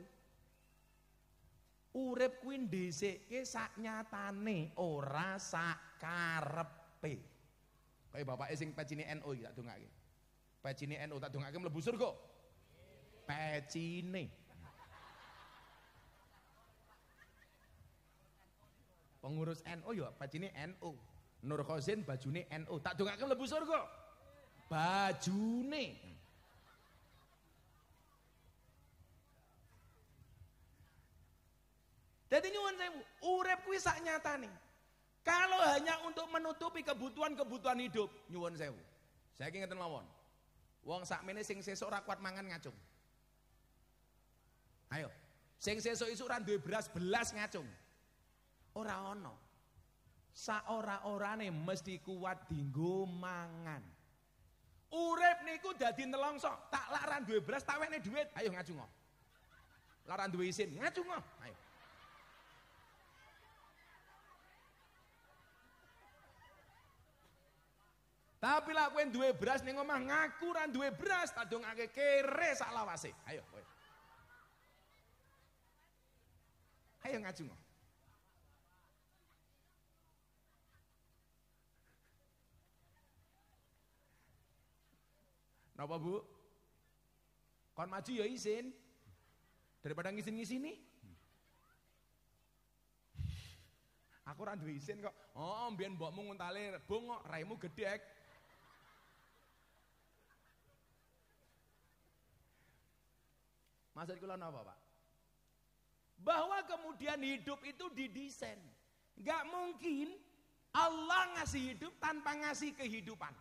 Speaker 1: Urip kuwi ndhisekke sak nyatane, ora sak karepe. Kayak bapake sing pecini NU tak dongake. Pecini NU tak dongake mlebu surga. Pecine. pengurus NU ya bajine NU Nur Khosin bajune NU tak dongake mlebu surga bajune Jadi nyuwun saya urep kuwi sak nyatane. Kalau hanya untuk menutupi kebutuhan-kebutuhan hidup, nyuwun sewu. Saya ingin mawon. Wong mene sing sesuk ora kuat mangan ngacung. Ayo. Sing sesuk isuk ora beras belas ngacung. Ora sa Saora-orane mesti kuat dinggo mangan. urep niku dadi nelongso, tak laran dua duwe beras tak wene duit Ayo ngajungo. Lak Laran duwe isin, ngajungo. Ayo. Tapi lah kuen duwe beras nih ngomah ngaku ra duwe beras, tak dongake kere salah wasi. Ayo ayo Ayo ngajung. Napa Bu? Kon maju ya izin. Daripada ngisin nih. Aku randu izin kok. Oh, biar mbokmu nguntale rebung kok, raimu gedek. Maksud kula napa, Pak? Bahwa kemudian hidup itu didesain. Gak mungkin Allah ngasih hidup tanpa ngasih kehidupan.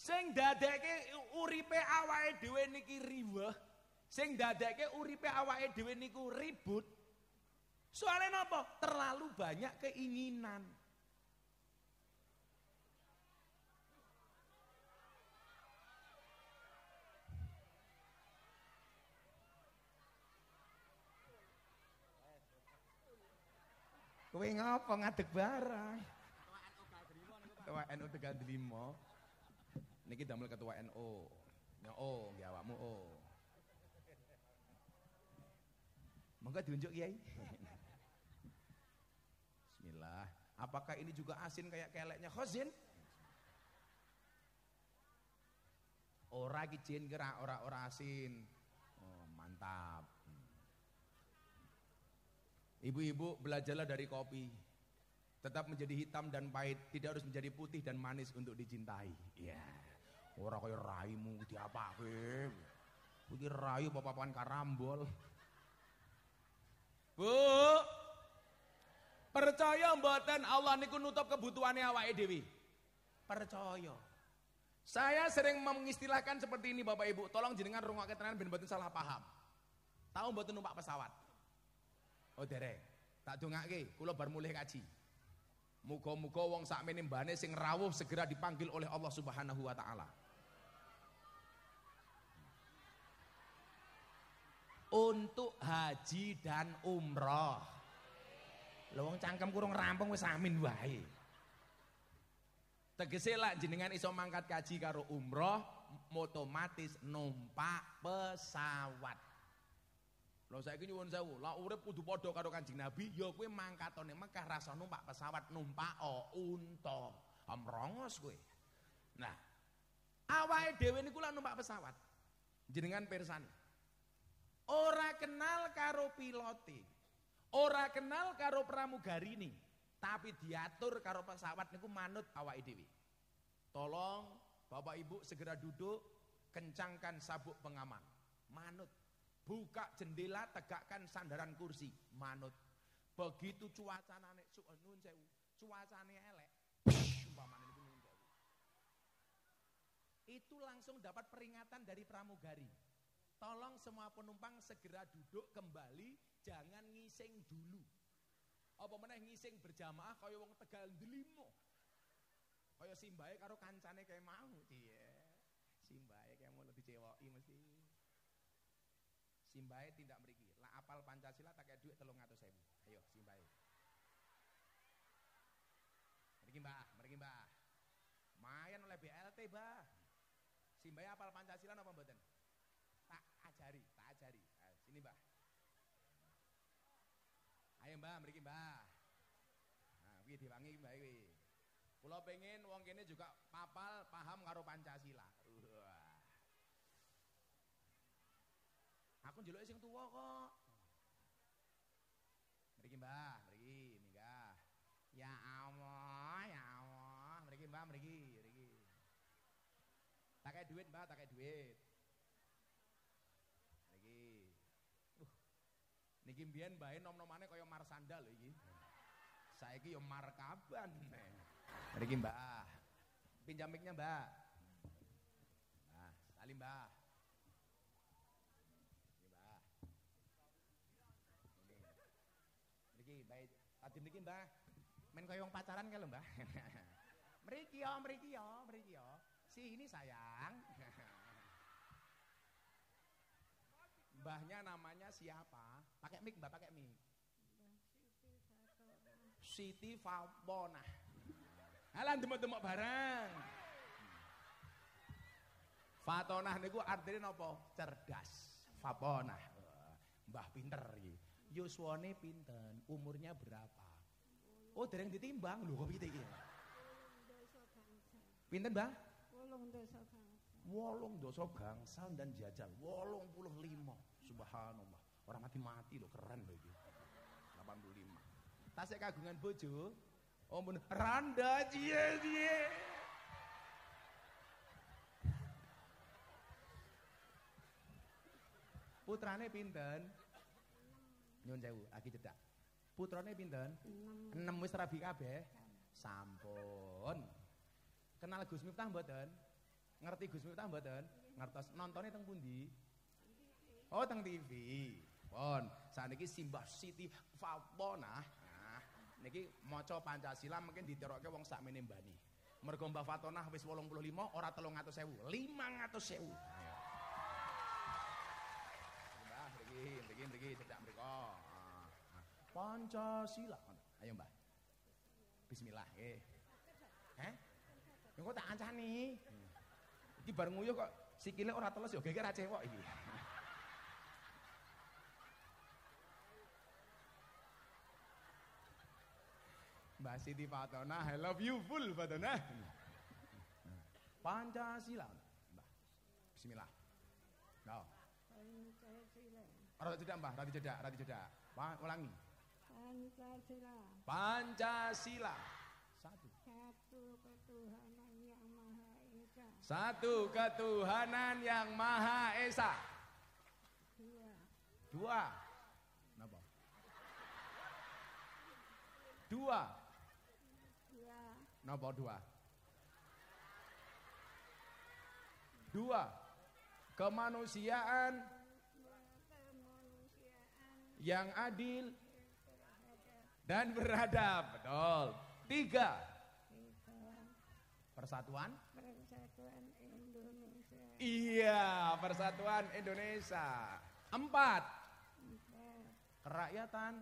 Speaker 1: Sing dadekke uripe awake dhewe niki riweh, sing dadekke uripe awake dhewe niku ribut. Soalnya napa? Terlalu banyak keinginan. Kowe ngapa ngadeg barang? Tuwa NU 35. Niki damel ketua No, Ya oh, nggih awakmu oh. Monggo diunjuk Kiai. Bismillah. Apakah ini juga asin kayak keleknya Khazin? Ora iki jin kira ora ora asin. Oh, mantap. Ibu-ibu belajarlah dari kopi tetap menjadi hitam dan pahit, tidak harus menjadi putih dan manis untuk dicintai. Ya. Yeah. Ora kaya raimu diapake. Kuwi rayu apa papan karambol. Bu. Percaya mboten Allah niku nutup kebutuhane awake dhewe. Percaya. Saya sering mengistilahkan seperti ini Bapak Ibu, tolong jenengan rungokke tenan ben mboten salah paham. Tahu mboten numpak pesawat? Oh dereng. Tak dongake, kula bar mulih kaji. Muga-muga wong sakmene mbane sing rawuh segera dipanggil oleh Allah Subhanahu wa taala. Untuk haji dan umroh. Lha wong cangkem kurang rampung wis amin wae. Tegese lak jenengan iso mangkat kaji karo umroh, otomatis numpak pesawat lo saya kini nyuwun saya lah urep kudu bodoh karo Kanjeng Nabi, ya mangkat tone Mekah rasa numpak pesawat numpak o unto Amrongos gue. Nah, awal dewi ini kula numpak pesawat. Jenengan Persani. Ora kenal karo piloti, Ora kenal karo pramugari ini, tapi diatur karo pesawat niku manut awal dewi. Tolong Bapak Ibu segera duduk, kencangkan sabuk pengaman. Manut buka jendela tegakkan sandaran kursi manut begitu cuaca nane eh, nun sewu elek itu langsung dapat peringatan dari pramugari tolong semua penumpang segera duduk kembali jangan ngising dulu apa meneh ngising berjamaah kaya wong Tegal ndelimo kaya simbae karo kancane kayak mau dia simbae kayak mau lebih cewoki mesti Simbae tidak meriki. Lah apal Pancasila tak kayak duit sewu. Ayo Simbae. Mriki Mbah, mriki Mbah. Mayan oleh BLT, Mbah. Simbae apal Pancasila apa mboten? Tak ajari, tak ajari. Ayo, sini Mbah. Ayo Mbah, mriki Mbah. Nah, kuwi diwangi Mbah kuwi. pengen wong kene juga papal paham karo Pancasila. aku njeluke sing tuwa kok. Mriki Mbah, mriki minggah. Ya Allah, ya Allah, mriki Mbah, mriki, mriki. Pakai duit Mbah, pakai duit. Mriki. Uh. Niki mbiyen mbahe nom-nomane kaya marsanda lho iki. Saiki ya markaban. Mriki Mbah. Pinjam mic-nya Mbah. Nah, salim Mbah. gini ki mbah main koyong pacaran kalau mbah meriki yo meriki yo meriki yo si ini sayang mbahnya namanya siapa pakai mic mbah pakai mic Siti fabonah Alah demok-demok barang Fatonah niku artine napa? Cerdas. fabonah Mbah pinter iki. Yuswane pinten? Umurnya berapa? Oh, dereng ditimbang lho kok piye iki? Pinten, Bang? Wolong dosa bangsa. Wolong dosa bangsa dan jajal. Wolong puluh lima. Subhanallah. Orang mati-mati lho, keren lho iki. 85. Tasik kagungan bojo. Oh, mun randa jie jie. Putrane pinten? Nyun sewu, aki cedak. Putrane pinten? 6. 6 wis rabi kabeh. Sampun. Kenal Gus Miftah mboten? Ngerti Gus Miftah mboten? Ngertos nontone teng pundi? Oh teng TV. Pon, saniki Simbah Siti Fatonah. Nah, niki maca Pancasila mungkin diterokke wong sakmene mbani. Mergo Mbah Fatonah wis 85 ora 300.000, 500.000. Mbah mriki, Begini, begini, tidak mriko. Pancasila. Ayo mbak. Bismillah. Eh. Hah? tak tak ancani. Ini baru nguyuh kok sikile ora telus yo ya geger aceh kok iki. Mbak Siti Fatona, I love you full Fatona. Pancasila. mbak. Bismillah. Nah. No. Rada cedak Mbah, rati cedak, rati cedak. Ulangi. Pancasila. Pancasila. Satu. Satu ketuhanan yang maha esa. Satu ketuhanan yang maha esa. Dua. Dua. Napa? Dua. Dua. Napa dua? Dua. Kemanusiaan. Kemanusiaan. Yang adil dan beradab. Betul. Tiga. Persatuan. Persatuan Indonesia. Iya, Persatuan Indonesia. Empat. Kerakyatan.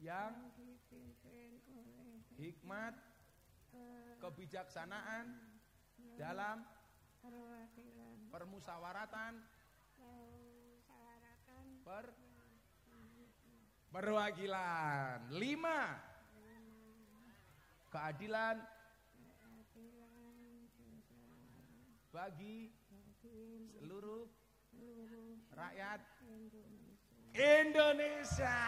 Speaker 1: Yang hikmat, eh, kebijaksanaan dalam permusawaratan, Perwakilan. Lima. Keadilan. Bagi seluruh rakyat Indonesia.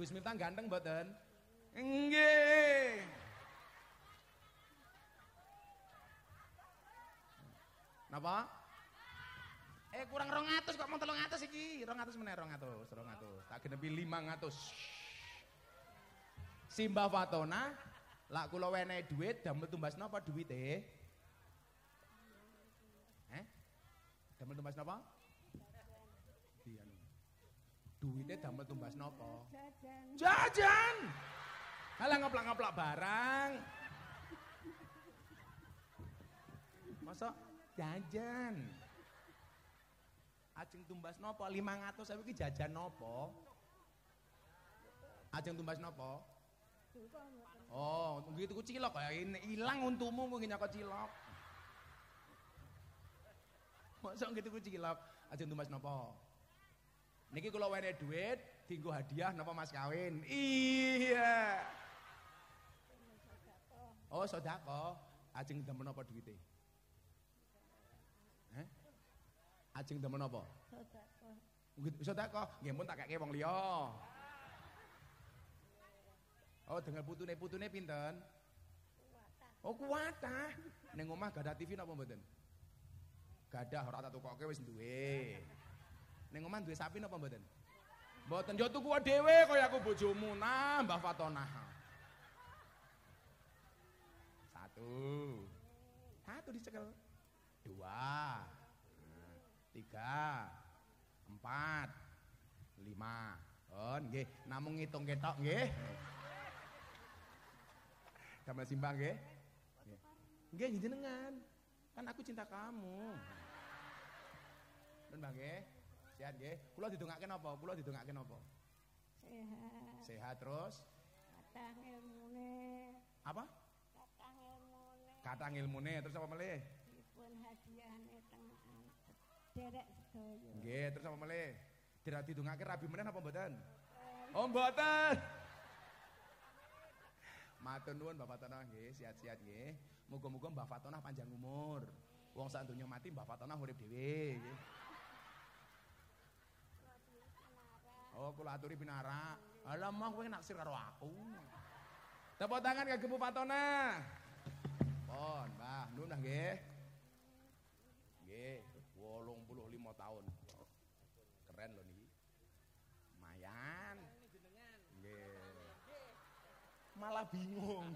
Speaker 1: Gus Miftah ganteng boten? Nggih. Napa? Eh kurang 200 kok mau 300 iki. 200 meneh 200, 200. Tak genepi 500. Simba Fatona, lak kula wenehi dhuwit damel tumbas napa duwite? Eh? Damel tumbas napa? Dianu. damel tumbas napa? Jajan. Jajan. Halah ngeplak-ngeplak barang. Masa jajan. Ajeng tumbas nopo 500 saya iki jajan nopo? Ajeng tumbas nopo? Oh, tunggu itu cilok ya, ini hilang untukmu gue cilok. Masa gitu gue cilok, aja untuk mas nopo. Niki kalau wene duit, tinggu hadiah nopo mas kawin. Iya. Oh, sodako, aja untuk nopo duitnya. Ajeng temen apa? Sedekah. Bisa tak kok? Nggih mun tak wong liya. Oh, dengar putune putune pinten? Kuatah. Oh, kuatah. Ning omah gak TV napa mboten? Gadah ora tak tokoke wis duwe. Ning omah duwe sapi napa mboten? Mboten yo tuku dhewe kaya aku bojomu nambah fatonah. Satu. Satu dicekel. Dua. Dua. tiga empat lima oh nggih namun ngitung ketok nggih damel simbang nggih nggih jenengan kan aku cinta kamu bang bangke, sehat nggih. Kula didongake napa? Kula didongake napa? Sehat. Sehat terus. Kathah ilmune. Apa? Kata ilmune. Kathah ilmune terus apa melih? Nggih, terus apa meneh? Dirak didungake rabi meneh apa mboten? Eh. Oh, mboten. Matur nuwun Mbak Fatonah nggih, sihat-sihat nggih. Muga-muga Mbak Fatonah panjang umur. Wong sak donya mati Mbak Fatonah urip dhewe nggih. Oh, kula aturi binara. Alah mah kowe naksir karo aku. Tepuk tangan kagem Bu Fatonah. Pon, Mbah, nuwun nggih. Nggih, malah bingung.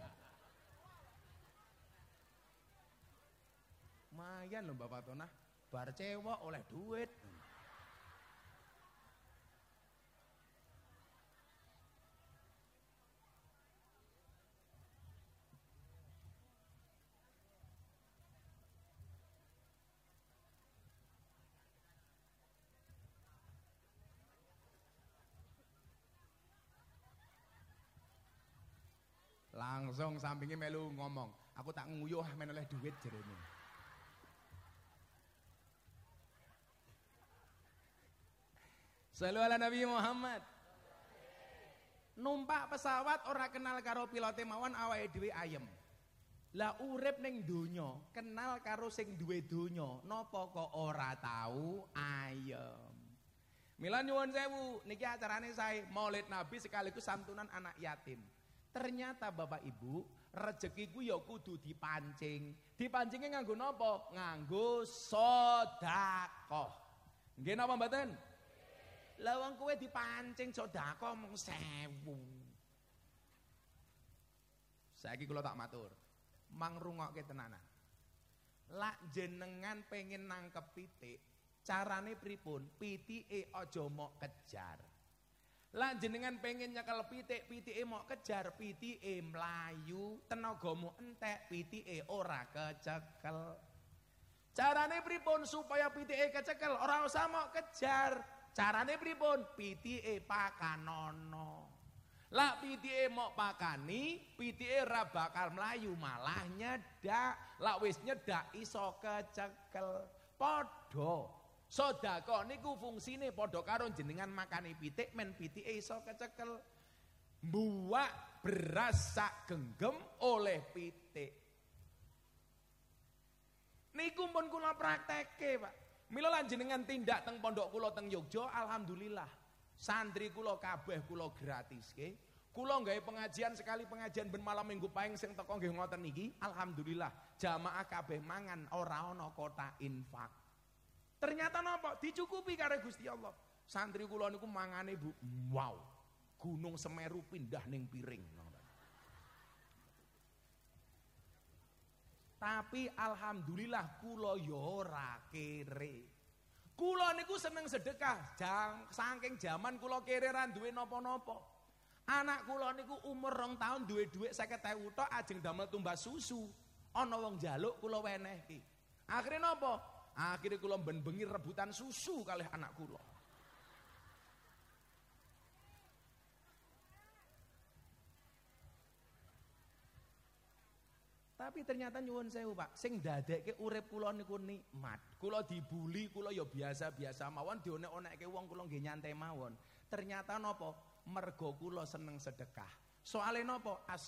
Speaker 1: Mayan loh Bapak Tonah, bar cewek oleh duit, Langsung sampingnya melu ngomong, aku tak nguyuh men oleh duit jerene. Selalu Nabi Muhammad. Numpak pesawat ora kenal karo pilote mawon awake dhewe ayem. Lah urip ning donya, kenal karo sing duwe donya, napa kok ora tahu ayem. Milan nyuwun sewu, niki acarane saya Maulid Nabi sekaligus santunan anak yatim. Ternyata Bapak Ibu, rezekiku ya kudu dipancing. Dipancingnya nganggo nopo? Nganggo sodakoh. Nggih napa mboten? Lah wong kowe dipancing sodakoh mung 1000. Saiki kula tak matur. Mang rungokke tenanan. Lak jenengan pengen nangkep pitik, carane pripun? Pitike aja mok kejar. Lah jenengan pengen nyekel pitik, pitike mok kejar, pitike mlayu, tenagamu entek, pitike ora kecekel. Carane pripun supaya pitike kecekel? Ora usah mok kejar. Carane pripun? Pitike pakanono. Lah pitike mok pakani, pitike ora bakal mlayu, malah nyedak. Lah wis nyedak iso kecekel. Padha nih niku fungsine padha karo jenengan makani pitik men pitike iso kecekel. Buak beras sak genggem oleh pitik. Niku pun kula prakteke, Pak. Milo lan jenengan tindak teng pondok kula teng Yogya, alhamdulillah. Santri kula kabeh gratis, ke. Kulo nggak pengajian sekali pengajian ben malam Minggu paing sing tokong nggih ngoten niki, alhamdulillah jamaah kabeh mangan ora ana kota infak. Ternyata napa? Dicukupi karo Gusti Allah. Santri kula niku mangane Bu. Wow. Gunung Semeru pindah ning piring. Tapi alhamdulillah kula yo ya ora kere. Kula niku seneng sedekah. Jang, saking jaman kula kere ra duwe napa-napa. Anak kula niku umur rong tahun duwe dhuwit 50.000 tok ajeng damel tumbas susu. Ana wong njaluk kula wenehke. Akhire napa? Akhirnya kula ben bengi rebutan susu kali anak kula. Tapi ternyata nyuwun sewu Pak, sing dadekke urip kula niku nikmat. Kula dibuli, kula ya biasa-biasa mawon dionek ke uang kula nggih nyantai mawon. Ternyata nopo Mergo kula seneng sedekah. Soale nopo, as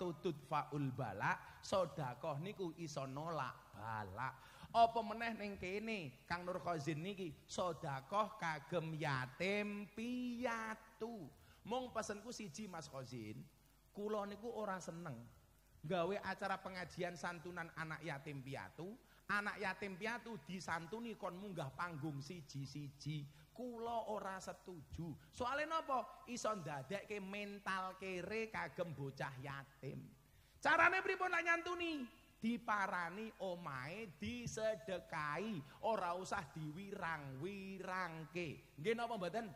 Speaker 1: tutut faul bala, sodako niku iso nolak balak apa meneh ning kene Kang Nur Khazin niki sedekah kagem yatim piatu mung pesenku siji Mas Khazin kula niku ora seneng gawe acara pengajian santunan anak yatim piatu anak yatim piatu disantuni kon munggah panggung siji-siji kula ora setuju soalnya napa iso ke mental kere kagem bocah yatim carane pripun nak nyantuni diparani omai, disedekai ora usah diwirang-wirangke nggih napa mboten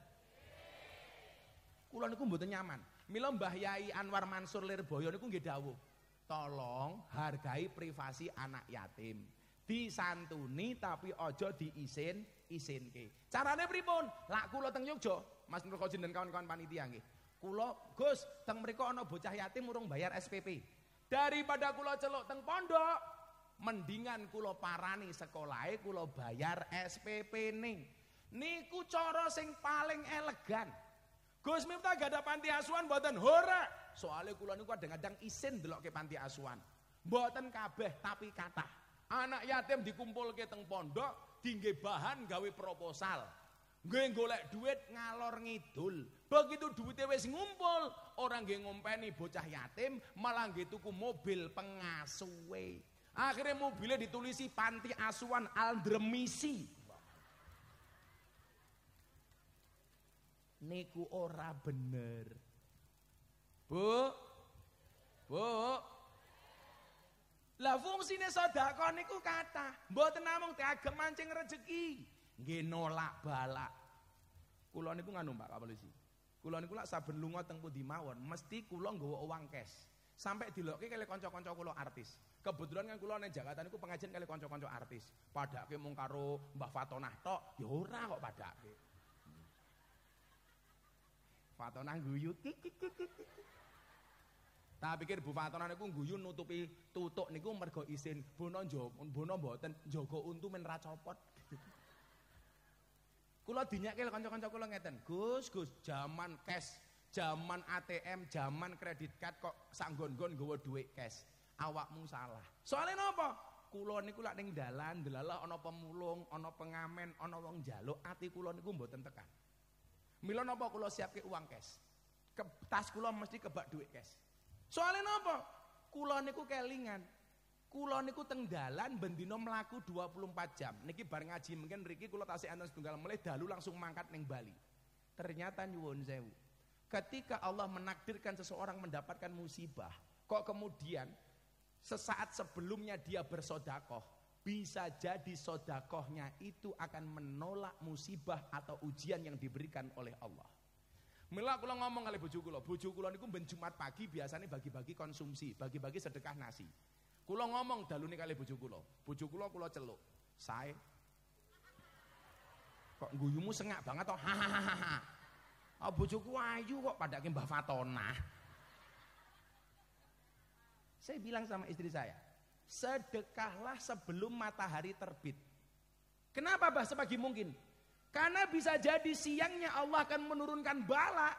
Speaker 1: kula niku mboten nyaman mila Mbah Yai Anwar Mansur Lirboyo niku nggih dawuh tolong hargai privasi anak yatim disantuni tapi ojo diisin ke carane pripun lak kula teng Yogya Mas Nur dan kawan-kawan panitia nggih kula Gus teng mereka ana bocah yatim urung bayar SPP daripada kula celok teng pondok mendingan kula parani sekolahe kula bayar SPP ning. niku coro sing paling elegan Gus Miftah gak ada panti asuhan buatan hore soalnya kula niku kadang-kadang isin dulu ke panti asuhan buatan kabeh tapi kata anak yatim dikumpul ke teng pondok tinggi bahan gawe proposal gue golek duit ngalor ngidul Begitu duit wis ngumpul, orang nggih ngompeni bocah yatim, malah nggih tuku mobil pengasuwe. Akhirnya mobilnya ditulisi panti asuhan Aldremisi. Niku ora bener. Bu. Bu. Lah fungsine sedekah niku kata, mboten namung diagem mancing rezeki nggih nolak balak. Kula niku nganu Pak Kapolisi. Kulon kulak saben lunga teng pundi mawon, mesti kulon nggawa uang cash. Sampai diloki kali kanca-kanca kula artis. Kebetulan kan kula nang Jakarta niku pengajian kali kanca-kanca artis. Padake mung karo Mbah Fatonah tok, ya ora kok padake. Fatonah guyu. Tak pikir Bu Fatonah niku guyu nutupi tutuk niku mergo isin Bono Jo, Bono mboten jaga untu men ra copot. Kula dinyakel kanca-kanca kulo ngeten, Gus, Gus, zaman cash, zaman ATM, zaman kredit card kok sanggon-gon gue duit cash. Awakmu salah. Soale nopo, Kulo niku lak ning dalan delalah ana pemulung, ana pengamen, ana wong jaluk, ati kulo niku mboten tekan. Mila napa kulo siapke uang cash. Ke, tas kulo mesti kebak duit cash. Soale nopo, Kulo niku kelingan, Kulo niku teng dalan dua mlaku 24 jam. Niki bareng ngaji mungkin mriki kulo tasih enten setunggal mulai dalu langsung mangkat neng Bali. Ternyata nyuwun sewu. Ketika Allah menakdirkan seseorang mendapatkan musibah, kok kemudian sesaat sebelumnya dia bersodakoh, bisa jadi sodakohnya itu akan menolak musibah atau ujian yang diberikan oleh Allah. Mila kula ngomong kali bojo kula, bojo kula niku ben Jumat pagi biasanya bagi-bagi konsumsi, bagi-bagi sedekah nasi. Kulo ngomong dalune kali bojo kulo, Bojo kulo kulo celuk. Sae. Kok guyumu sengak banget ha Oh Ah bojoku ayu kok padake Mbah Fatona. Saya bilang sama istri saya, sedekahlah sebelum matahari terbit. Kenapa bahasa pagi mungkin? Karena bisa jadi siangnya Allah akan menurunkan bala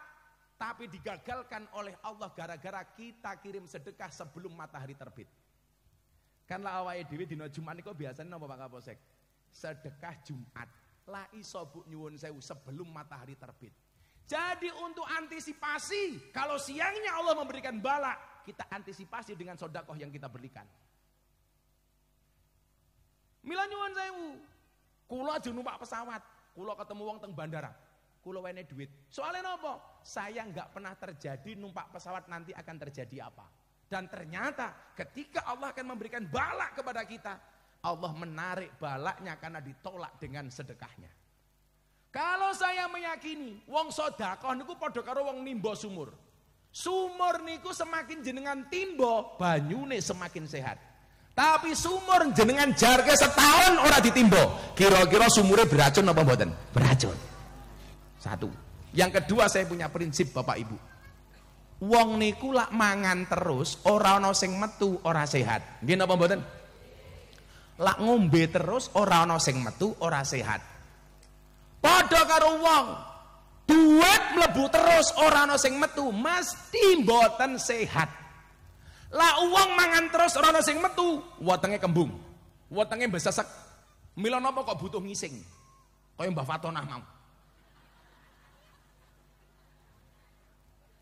Speaker 1: tapi digagalkan oleh Allah gara-gara kita kirim sedekah sebelum matahari terbit. Kan lah awake di dina Jumat kok biasanya nopo Pak Kapolsek? Sedekah Jumat. lah iso Bu nyuwun sewu sebelum matahari terbit. Jadi untuk antisipasi kalau siangnya Allah memberikan balak kita antisipasi dengan sodakoh yang kita berikan. Mila nyuwun sewu. kulo aja numpak pesawat, kulo ketemu wong teng bandara. kulo wene duit. Soalnya nopo? Saya nggak pernah terjadi numpak pesawat nanti akan terjadi apa. Dan ternyata ketika Allah akan memberikan balak kepada kita, Allah menarik balaknya karena ditolak dengan sedekahnya. Kalau saya meyakini wong sodakoh niku padha karo wong nimbo sumur. Sumur niku semakin jenengan timbo, banyune semakin sehat. Tapi sumur jenengan jarke setahun ora ditimbo. Kira-kira sumurnya beracun apa mboten? Beracun. Satu. Yang kedua saya punya prinsip Bapak Ibu wong niku lak mangan terus ora ana sing metu ora sehat nggih napa mboten lak ngombe terus ora ana sing metu ora sehat padha karo wong duit mlebu terus ora ana sing metu mesti mboten sehat lak wong mangan terus ora ana sing metu wetenge kembung wetenge mbesesek mila napa kok butuh ngising kaya Mbah Fatonah mau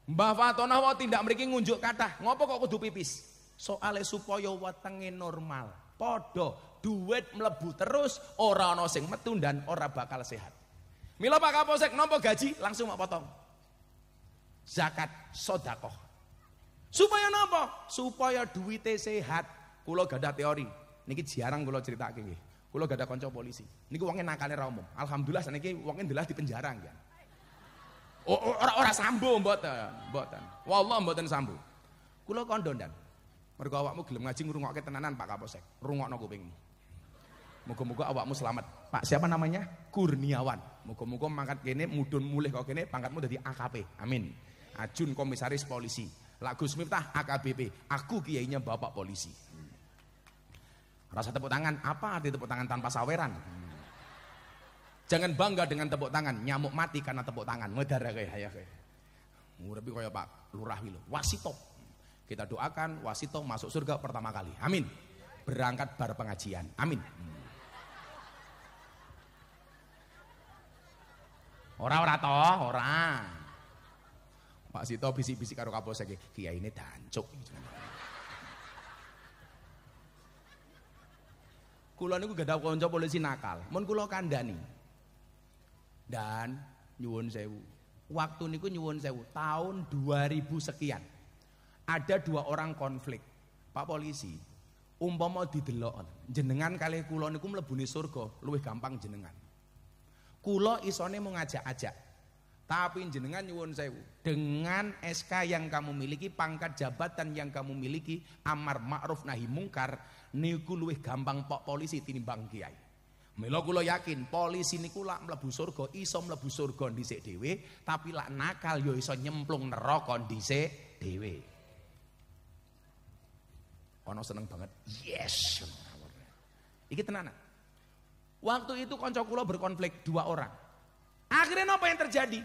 Speaker 1: Mbah Fatona wae tindak mriki ngunjuk kata ngopo kok kudu pipis? Soale supaya watenge normal. podo, duit mlebu terus ora ana sing metu dan ora bakal sehat. Mila Pak Kaposek nompo gaji langsung mau potong. Zakat sodakoh. Supaya nopo? Supaya duit sehat. Kulo gada teori. Niki jarang kulo cerita nggih. Kulo gada konco polisi. Niki uangnya nakalnya ramu. Alhamdulillah niki uangnya jelas di penjara nggih. Orang-orang sambo mboten, mboten. Wallah mboten sambo. Kula kandha ndan. Mergo awakmu gelem ngaji ngrungokke tenanan Pak Kaposek. Rungokno kupingmu. Muga-muga awakmu selamat. Pak siapa namanya? Kurniawan. Muga-muga mangkat kene mudun mulih kok kene pangkatmu dadi AKP. Amin. Ajun Komisaris Polisi. Lagu Gus Miftah AKBP. Aku kiainya Bapak Polisi. Rasa tepuk tangan, apa arti tepuk tangan tanpa saweran? Jangan bangga dengan tepuk tangan, nyamuk mati karena tepuk tangan. Medara ya, kayak ayah kayak. Murabi kayak Pak Lurah Wilo, gitu. wasito. Kita doakan wasito masuk surga pertama kali. Amin. Berangkat bar pengajian. Amin. Hmm. Orang-orang toh, orang, Pak Sito bisik-bisik karo kapolsek, kiai ini dancuk. Kulo niku gadah konco polisi nakal. Mun kulo kandhani, dan nyuwun sewu. Waktu niku nyuwun sewu tahun 2000 sekian. Ada dua orang konflik. Pak polisi, umpama didelok jenengan kali kula niku mlebune surga, luwih gampang jenengan. Kula isone mau ngajak-ajak. Tapi jenengan nyuwun sewu. Dengan SK yang kamu miliki, pangkat jabatan yang kamu miliki, amar ma'ruf nahi mungkar, niku luwih gampang pak polisi tinimbang kiai. Melo kula yakin polisi niku lak mlebu surga iso mlebu surga dhisik dhewe, tapi lak nakal yo ya iso nyemplung neraka dhisik dhewe. Ono seneng banget. Yes. Iki tenan. Waktu itu kanca kula berkonflik dua orang. Akhirnya apa yang terjadi?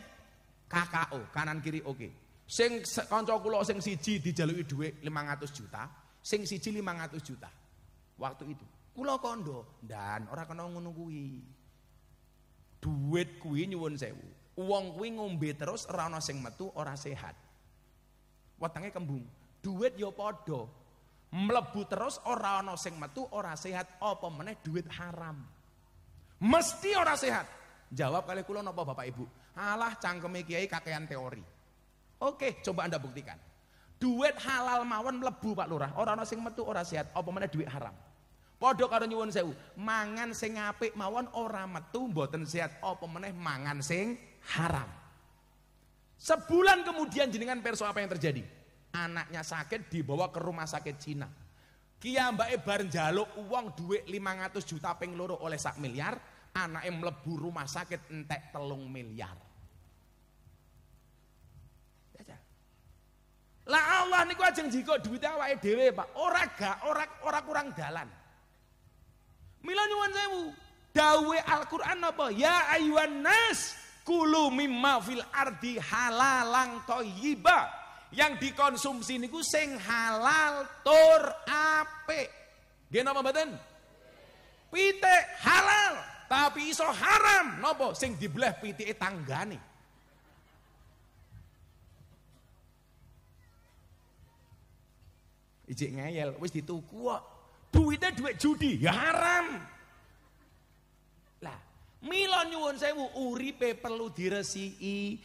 Speaker 1: KKO, kanan kiri oke. Okay. Sing kanca kula sing siji dijaluki dhuwit 500 juta, sing siji 500 juta. Waktu itu Kula kondo, dan orang kena ngono Duit kuwi nyuwun sewu. uang kuwi ngombe terus ora ana sing metu ora sehat. Wetenge kembung. Duit yo ya padha. melebu terus ora ana sing metu ora sehat, apa meneh duit haram. Mesti ora sehat. Jawab kali kulo napa Bapak Ibu? Alah cangkeme kiai kakean teori. Oke, coba Anda buktikan. Duit halal mawon melebu Pak Lurah, ora ana sing metu ora sehat, apa meneh duit haram. Podok karo nyuwun sewu, mangan sing apik mawon ora metu mboten sehat, apa meneh mangan sing haram. Sebulan kemudian jenengan perso apa yang terjadi? Anaknya sakit dibawa ke rumah sakit Cina. Kiambake bar njaluk uang duit 500 juta ping loro oleh sak miliar, anake mlebu rumah sakit entek telung miliar. Lah Allah niku ajeng jiko duwite awake dhewe, Pak. Ora gak, ora ora kurang dalan. Mila nyuwun sewu, dawe Al-Qur'an napa? Ya ayuhan nas kulu mimma fil ardi halalang thayyiba. Yang dikonsumsi niku sing halal tur apik. Nggih napa mboten? Pitik halal, tapi iso haram napa sing dibleh pitike tanggane. Ijik ngeyel, wis dituku kok duitnya duit judi, ya haram. Lah, saya nyuwun sewu uripe perlu diresi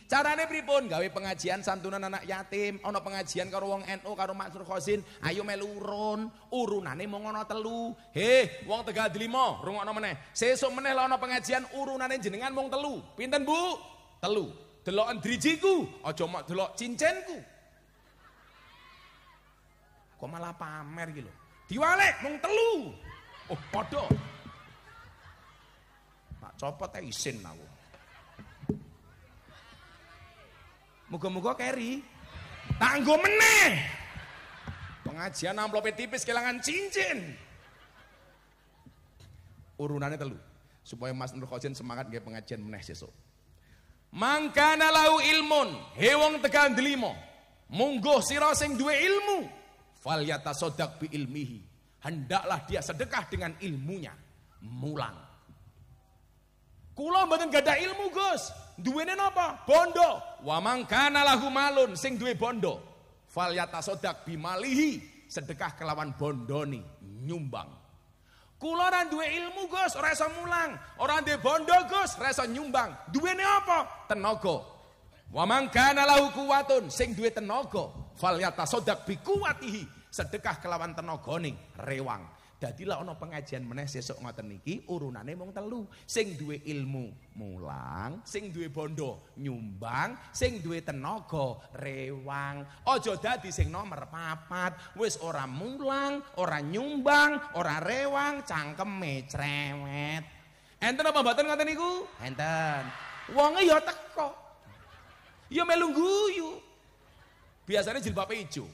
Speaker 1: Carane pripun? Gawe pengajian santunan anak yatim, ono pengajian karo wong NU karo maksur Khosin, ayo melurun urun. Urunane mau ono telu. He, wong Tegal Delima, rungokno meneh. Sesuk meneh lah ono pengajian urunane jenengan mau telu. Pinten, Bu? Telu. delok drijiku, aja mok delok cincinku. Kok malah pamer gitu loh. Diwalek mung telu. Oh, padha. Tak copot ae isin aku. Muga-muga keri. Tak meneh. Pengajian nampol e tipis kelangan cincin. Urunannya telu supaya Mas Nur Khosin semangat gak pengajian meneh sesuk. Mangkana lau ilmun, hewong tegang delimo. delima. Mungguh dua ilmu, Faliyata sodak bi ilmihi hendaklah dia sedekah dengan ilmunya mulang Kulo mboten gadah ilmu Gus duwene napa bondo wa mangkana lahu malun sing duwe bondo Faliyata sodak bi malihi sedekah kelawan bondoni nyumbang Kulo ora duwe ilmu Gus ora iso mulang ora duwe bondo Gus ora iso nyumbang duwene apa tenaga Wa man lahu quwwatun sing duwe tenaga sodak bi kuwatihi sedekah kelawan tenagane rewang. Dadilah ono pengajian meneh sesuk ngoten niki urunane mung telu. Sing duwe ilmu mulang, sing duwe bondo nyumbang, sing duwe tenaga rewang. Ojo dadi sing nomor papat, wis ora mulang, ora nyumbang, ora rewang, cangkeme cerewet. Enten apa mboten ngoten niku? Enten. Wonge ya teko. Ya melu guyu. Biasanya jilbab ijo.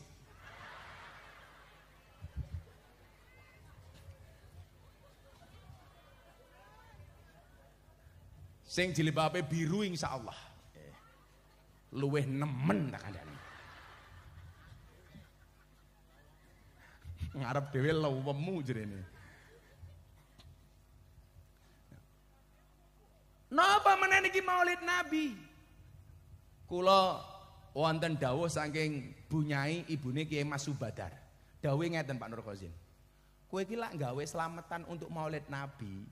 Speaker 1: Sing jilbabe biru eh, Luweh nemen tak nih Ngarep dhewe lawemu ini. Napa menen Maulid Nabi? Kulo wonten dawuh saking bunyai ibune Kiai Mas Subadar. Dawuhe ngeten Pak Nur Qasim. Kowe iki lak gawe selamatan untuk Maulid Nabi,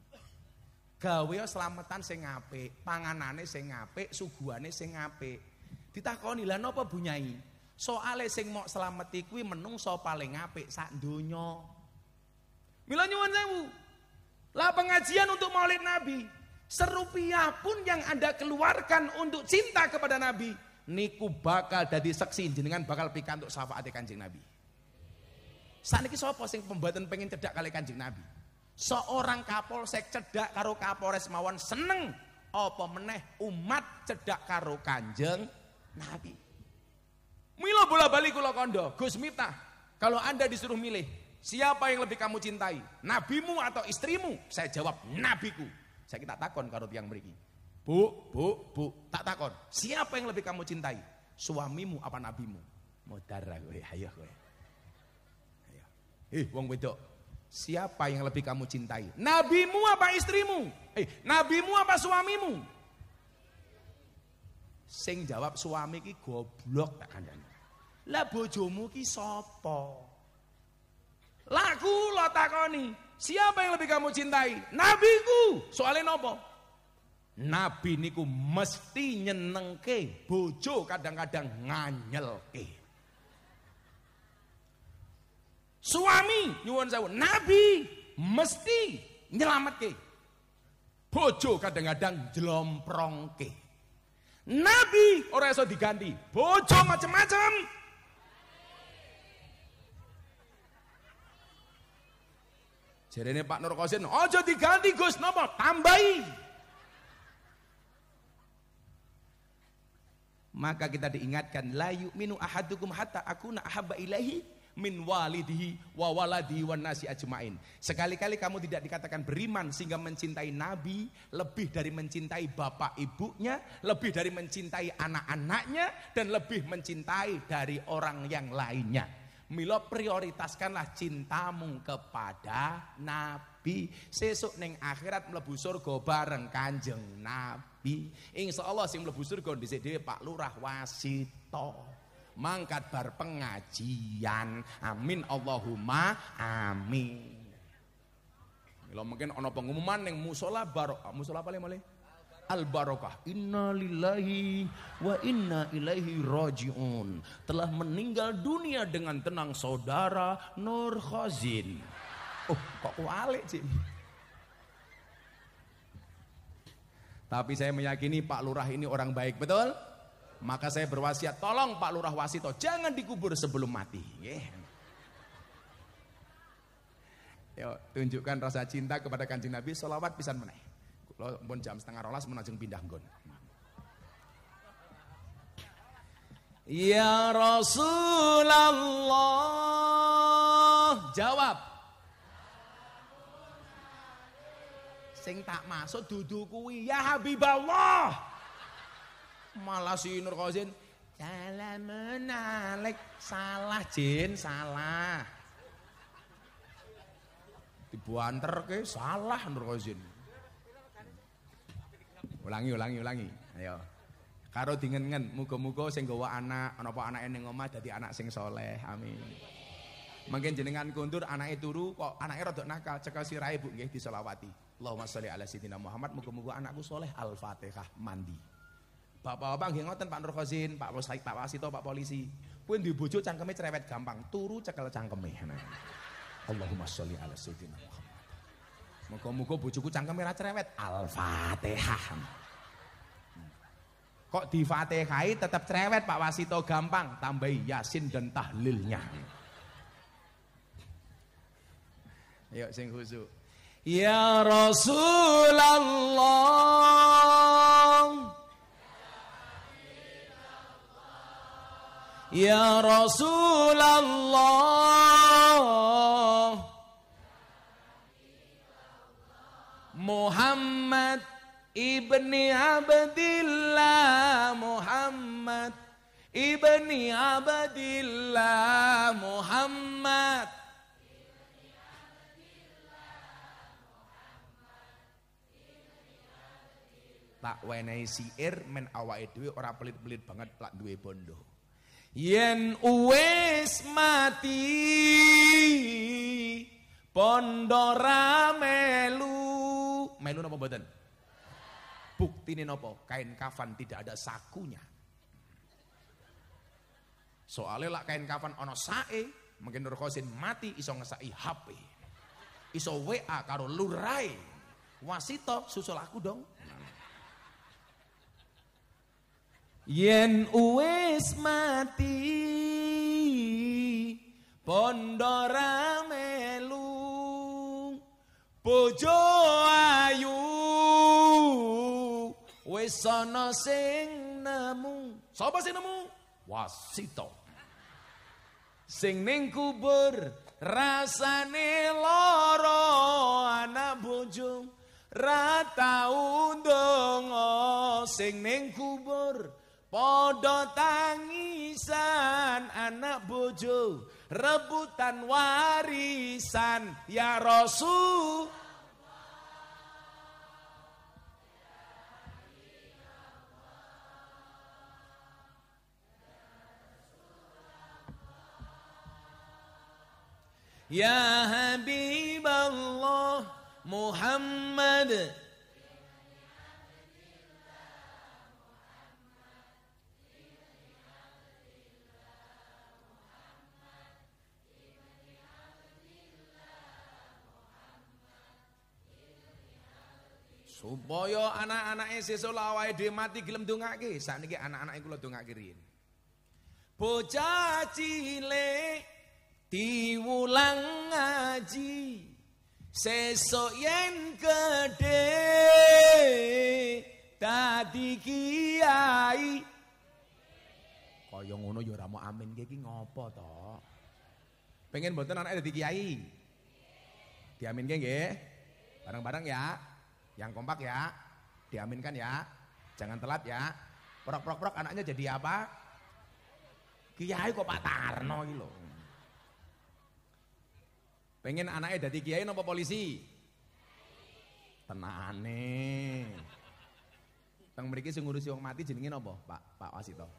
Speaker 1: gawe selamatan sing apik, panganane sing apik, suguhane sing apik. Ditakoni lha napa bunyai? Soale sing mok slameti kuwi menungso paling apik sak donya. Mila nyuwun sewu. Lah pengajian untuk Maulid Nabi, serupiah pun yang Anda keluarkan untuk cinta kepada Nabi, niku bakal jadi saksi, jenengan bakal pikantuk syafaat Kanjeng Nabi. Saat ini sapa sing pembuatan pengen cedak kali Kanjeng Nabi? Seorang Kapolsek cedak karo Kapolres mawon seneng apa meneh umat cedak karo Kanjeng Nabi. Milo bola balik kula kondo, Gus Miftah. Kalau Anda disuruh milih, siapa yang lebih kamu cintai? Nabimu atau istrimu? Saya jawab, nabiku. Saya kita takon karo tiang beriki. Bu, bu, bu, tak takon. Siapa yang lebih kamu cintai? Suamimu apa nabimu? Modar gue, ya, ayo gue. Ayo. Ih, wong wedok Siapa yang lebih kamu cintai? Nabimu apa istrimu? Eh, nabimu apa suamimu? Sing jawab suami ki goblok tak kandani. Lah bojomu ki sopo? Laku lo takoni, siapa yang lebih kamu cintai? Nabiku. Soalnya nopo? Nabi niku mesti nyenengke, bojo kadang-kadang nganyelke. Suami nyuwun sewu, nabi mesti nyelametke. Bojo kadang-kadang jelomprongke. Nabi ora iso diganti. Bojo macam-macam. ini Pak Nur Qasim, ojo diganti, Gus, napa? Tambahi." Maka kita diingatkan layu minu ahadukum hatta nak ahabba ilahi min walidihi wa waladihi wa nasi ajmain. Sekali-kali kamu tidak dikatakan beriman sehingga mencintai nabi lebih dari mencintai bapak ibunya, lebih dari mencintai anak-anaknya dan lebih mencintai dari orang yang lainnya. Milo prioritaskanlah cintamu kepada Nabi. Sesuk neng akhirat mlebu surga bareng Kanjeng Nabi. Insya Allah sing mlebu surga dhisik Pak Lurah Wasito mangkat bar pengajian amin Allahumma amin kalau mungkin ono pengumuman yang musola barokah musola apa lagi al barokah inna lillahi wa inna ilaihi rajiun telah meninggal dunia dengan tenang saudara Nur Khazin oh kok walik sih tapi saya meyakini Pak Lurah ini orang baik betul maka saya berwasiat, tolong Pak Lurah Wasito jangan dikubur sebelum mati. Yeah. Yo, tunjukkan rasa cinta kepada kanjeng Nabi, solawat pisan meneh. Kulo pun jam setengah rolas menajeng pindah nggon. Ya Rasulullah Jawab Sing tak masuk duduk kuwi Ya Habiballah Malah si Nur Qasin dalam menalik salah Jin, salah. ke salah Nur Qasin. Ulangi, ulangi, ulangi. Ayo. Karo dingen-ngen, muga-muga sing gawa anak, ana apa anake ning omah dadi anak sing soleh. Amin. Mungkin jenengan kundur itu turu kok anaknya rodok nakal si sirai bu nggih diselawati. Allahumma sholli ala sayyidina Muhammad muga-muga anakku soleh Al-Fatihah mandi. Bapak-bapak nggih ngoten Pak Nur Khosin, Pak Bos Pak Wasito, Pak Polisi. Kuwi di bojo cangkeme cerewet gampang, turu cekel cangkeme. Allahumma sholli ala sayyidina Muhammad. Muga-muga bojoku cangkeme ra cerewet. Al-Fatihah. Hmm. Kok di Fatihai tetap cerewet Pak Wasito gampang, tambahi Yasin dan tahlilnya. Yuk sing khusyuk. Ya Rasulullah Ya Rasulullah Muhammad ibni Abdillah Muhammad ibni Abdillah Muhammad tak wenehi siir men awake dhewe ora pelit-pelit banget tak duwe bondo. Yen uwes mati Pondo melu Melu napa mboten? ini napa? Kain kafan tidak ada sakunya. Soalnya lah kain kafan ono sae, mungkin Nur Khosin mati iso ngesai HP. Iso WA karo lurai. Wasito susul aku dong. yen uwis mati pondo melu bojo ayu wis ana sing nemu sapa wasito sing ning kubur rasane lara anak bojo ra tau sing ning kubur Podo tangisan anak bojo Rebutan warisan ya Rasul Ya Habib Allah Muhammad Supaya anak-anake sesuk awake dia mati gelem saat sakniki anak-anake kula dongake riyin. Bocah cilik diwulang ngaji sesuk yang gedhe tadi kiai kaya ngono ya ora mau amin iki ngopo to pengen mboten anake dadi kiai Diamin nggih bareng-bareng ya yang kompak ya, diaminkan ya, jangan telat ya. Prok prok prok anaknya jadi apa? Kiai kok Pak Tarno gitu Pengen anaknya jadi kiai nopo polisi? Tenane. Teng mriki sing ngurusi wong mati jenenge nopo Pak? Pak Wasito.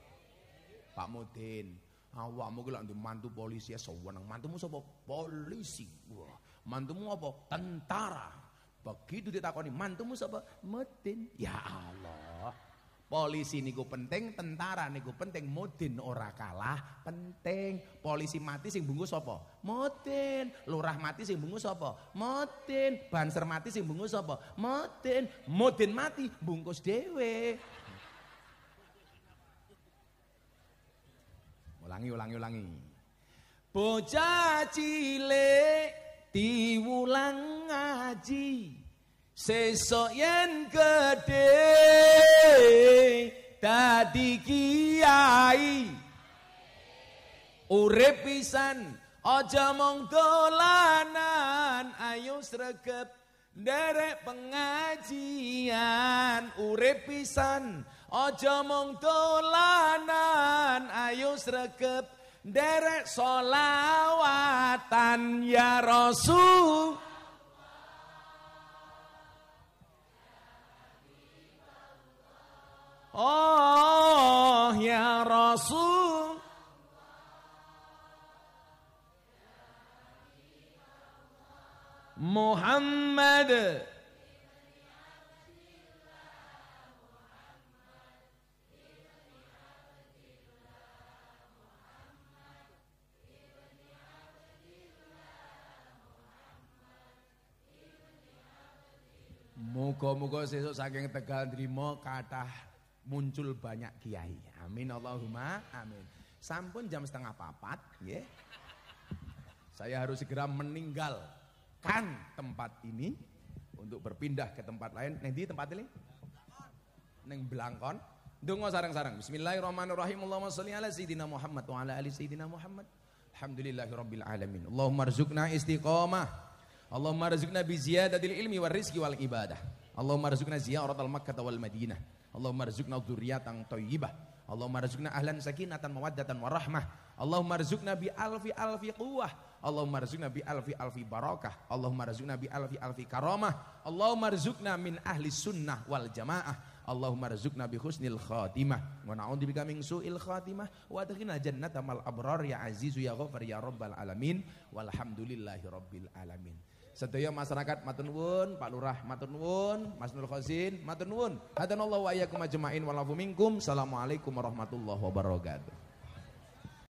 Speaker 1: Pak Mudin. Awakmu ki lak mantu polisi ya seneng. Mantumu sapa? Polisi. Wah, mantumu apa? Tentara. Begitu ditakoni mantumu sapa? Mudin. Ya Allah. Polisi niku penting, tentara niku penting, modin ora kalah penting. Polisi mati sing bungkus sapa? Mudin. Lurah mati sing bungkus sapa? Mudin. Banser mati sing bungkus sapa? modin Mudin mati bungkus dewe Ulangi, ulangi, ulangi. Bocah cilik diwulang ngaji sesok yen gede tadi kiai urip pisan aja mong dolanan ayo sregep derek pengajian urip pisan aja mong dolanan ayo sregep Derek solawatan ya Rasul Oh ya Rasul Muhammad Muga-muga sesuk saking Tegal Drimo kata muncul banyak kiai. Amin Allahumma amin. Sampun jam setengah papat ya. Saya harus segera meninggalkan tempat ini untuk berpindah ke tempat lain. Neng di tempat ini? Neng Blangkon. Dungo sarang-sarang. Bismillahirrahmanirrahim. Allahumma salli ala sayidina Muhammad wa ala ali sayidina Muhammad. Alhamdulillahirabbil alamin. Allahumma rzuqna istiqomah Allahumma rizukna bi ziyadatil ilmi wal rizki wal ibadah. Allahumma rizukna ziyaratal makkah wal madinah. Allahumma rizukna dzurriatan thayyibah. Allahumma rizukna ahlan sakinatan mawaddatan warahmah. Allahumma rizukna bi alfi alfi quwwah. Allahumma rizukna bi alfi alfi barakah. Allahumma rizukna bi alfi alfi karamah. Allahumma rizukna min ahli sunnah wal jamaah. Allahumma rizukna bi husnil khatimah. Wa na'udzubika min su'il khatimah wa adkhilna jannata mal abrar ya azizu ya ghafar ya rabbal alamin. Walhamdulillahi rabbil alamin. Sedaya masyarakat matur nuwun, Pak Lurah matur nuwun, Mas Nur Khosin matur nuwun. Hadanallahu wa iyyakum ajmain wa minkum. Assalamualaikum warahmatullahi wabarakatuh.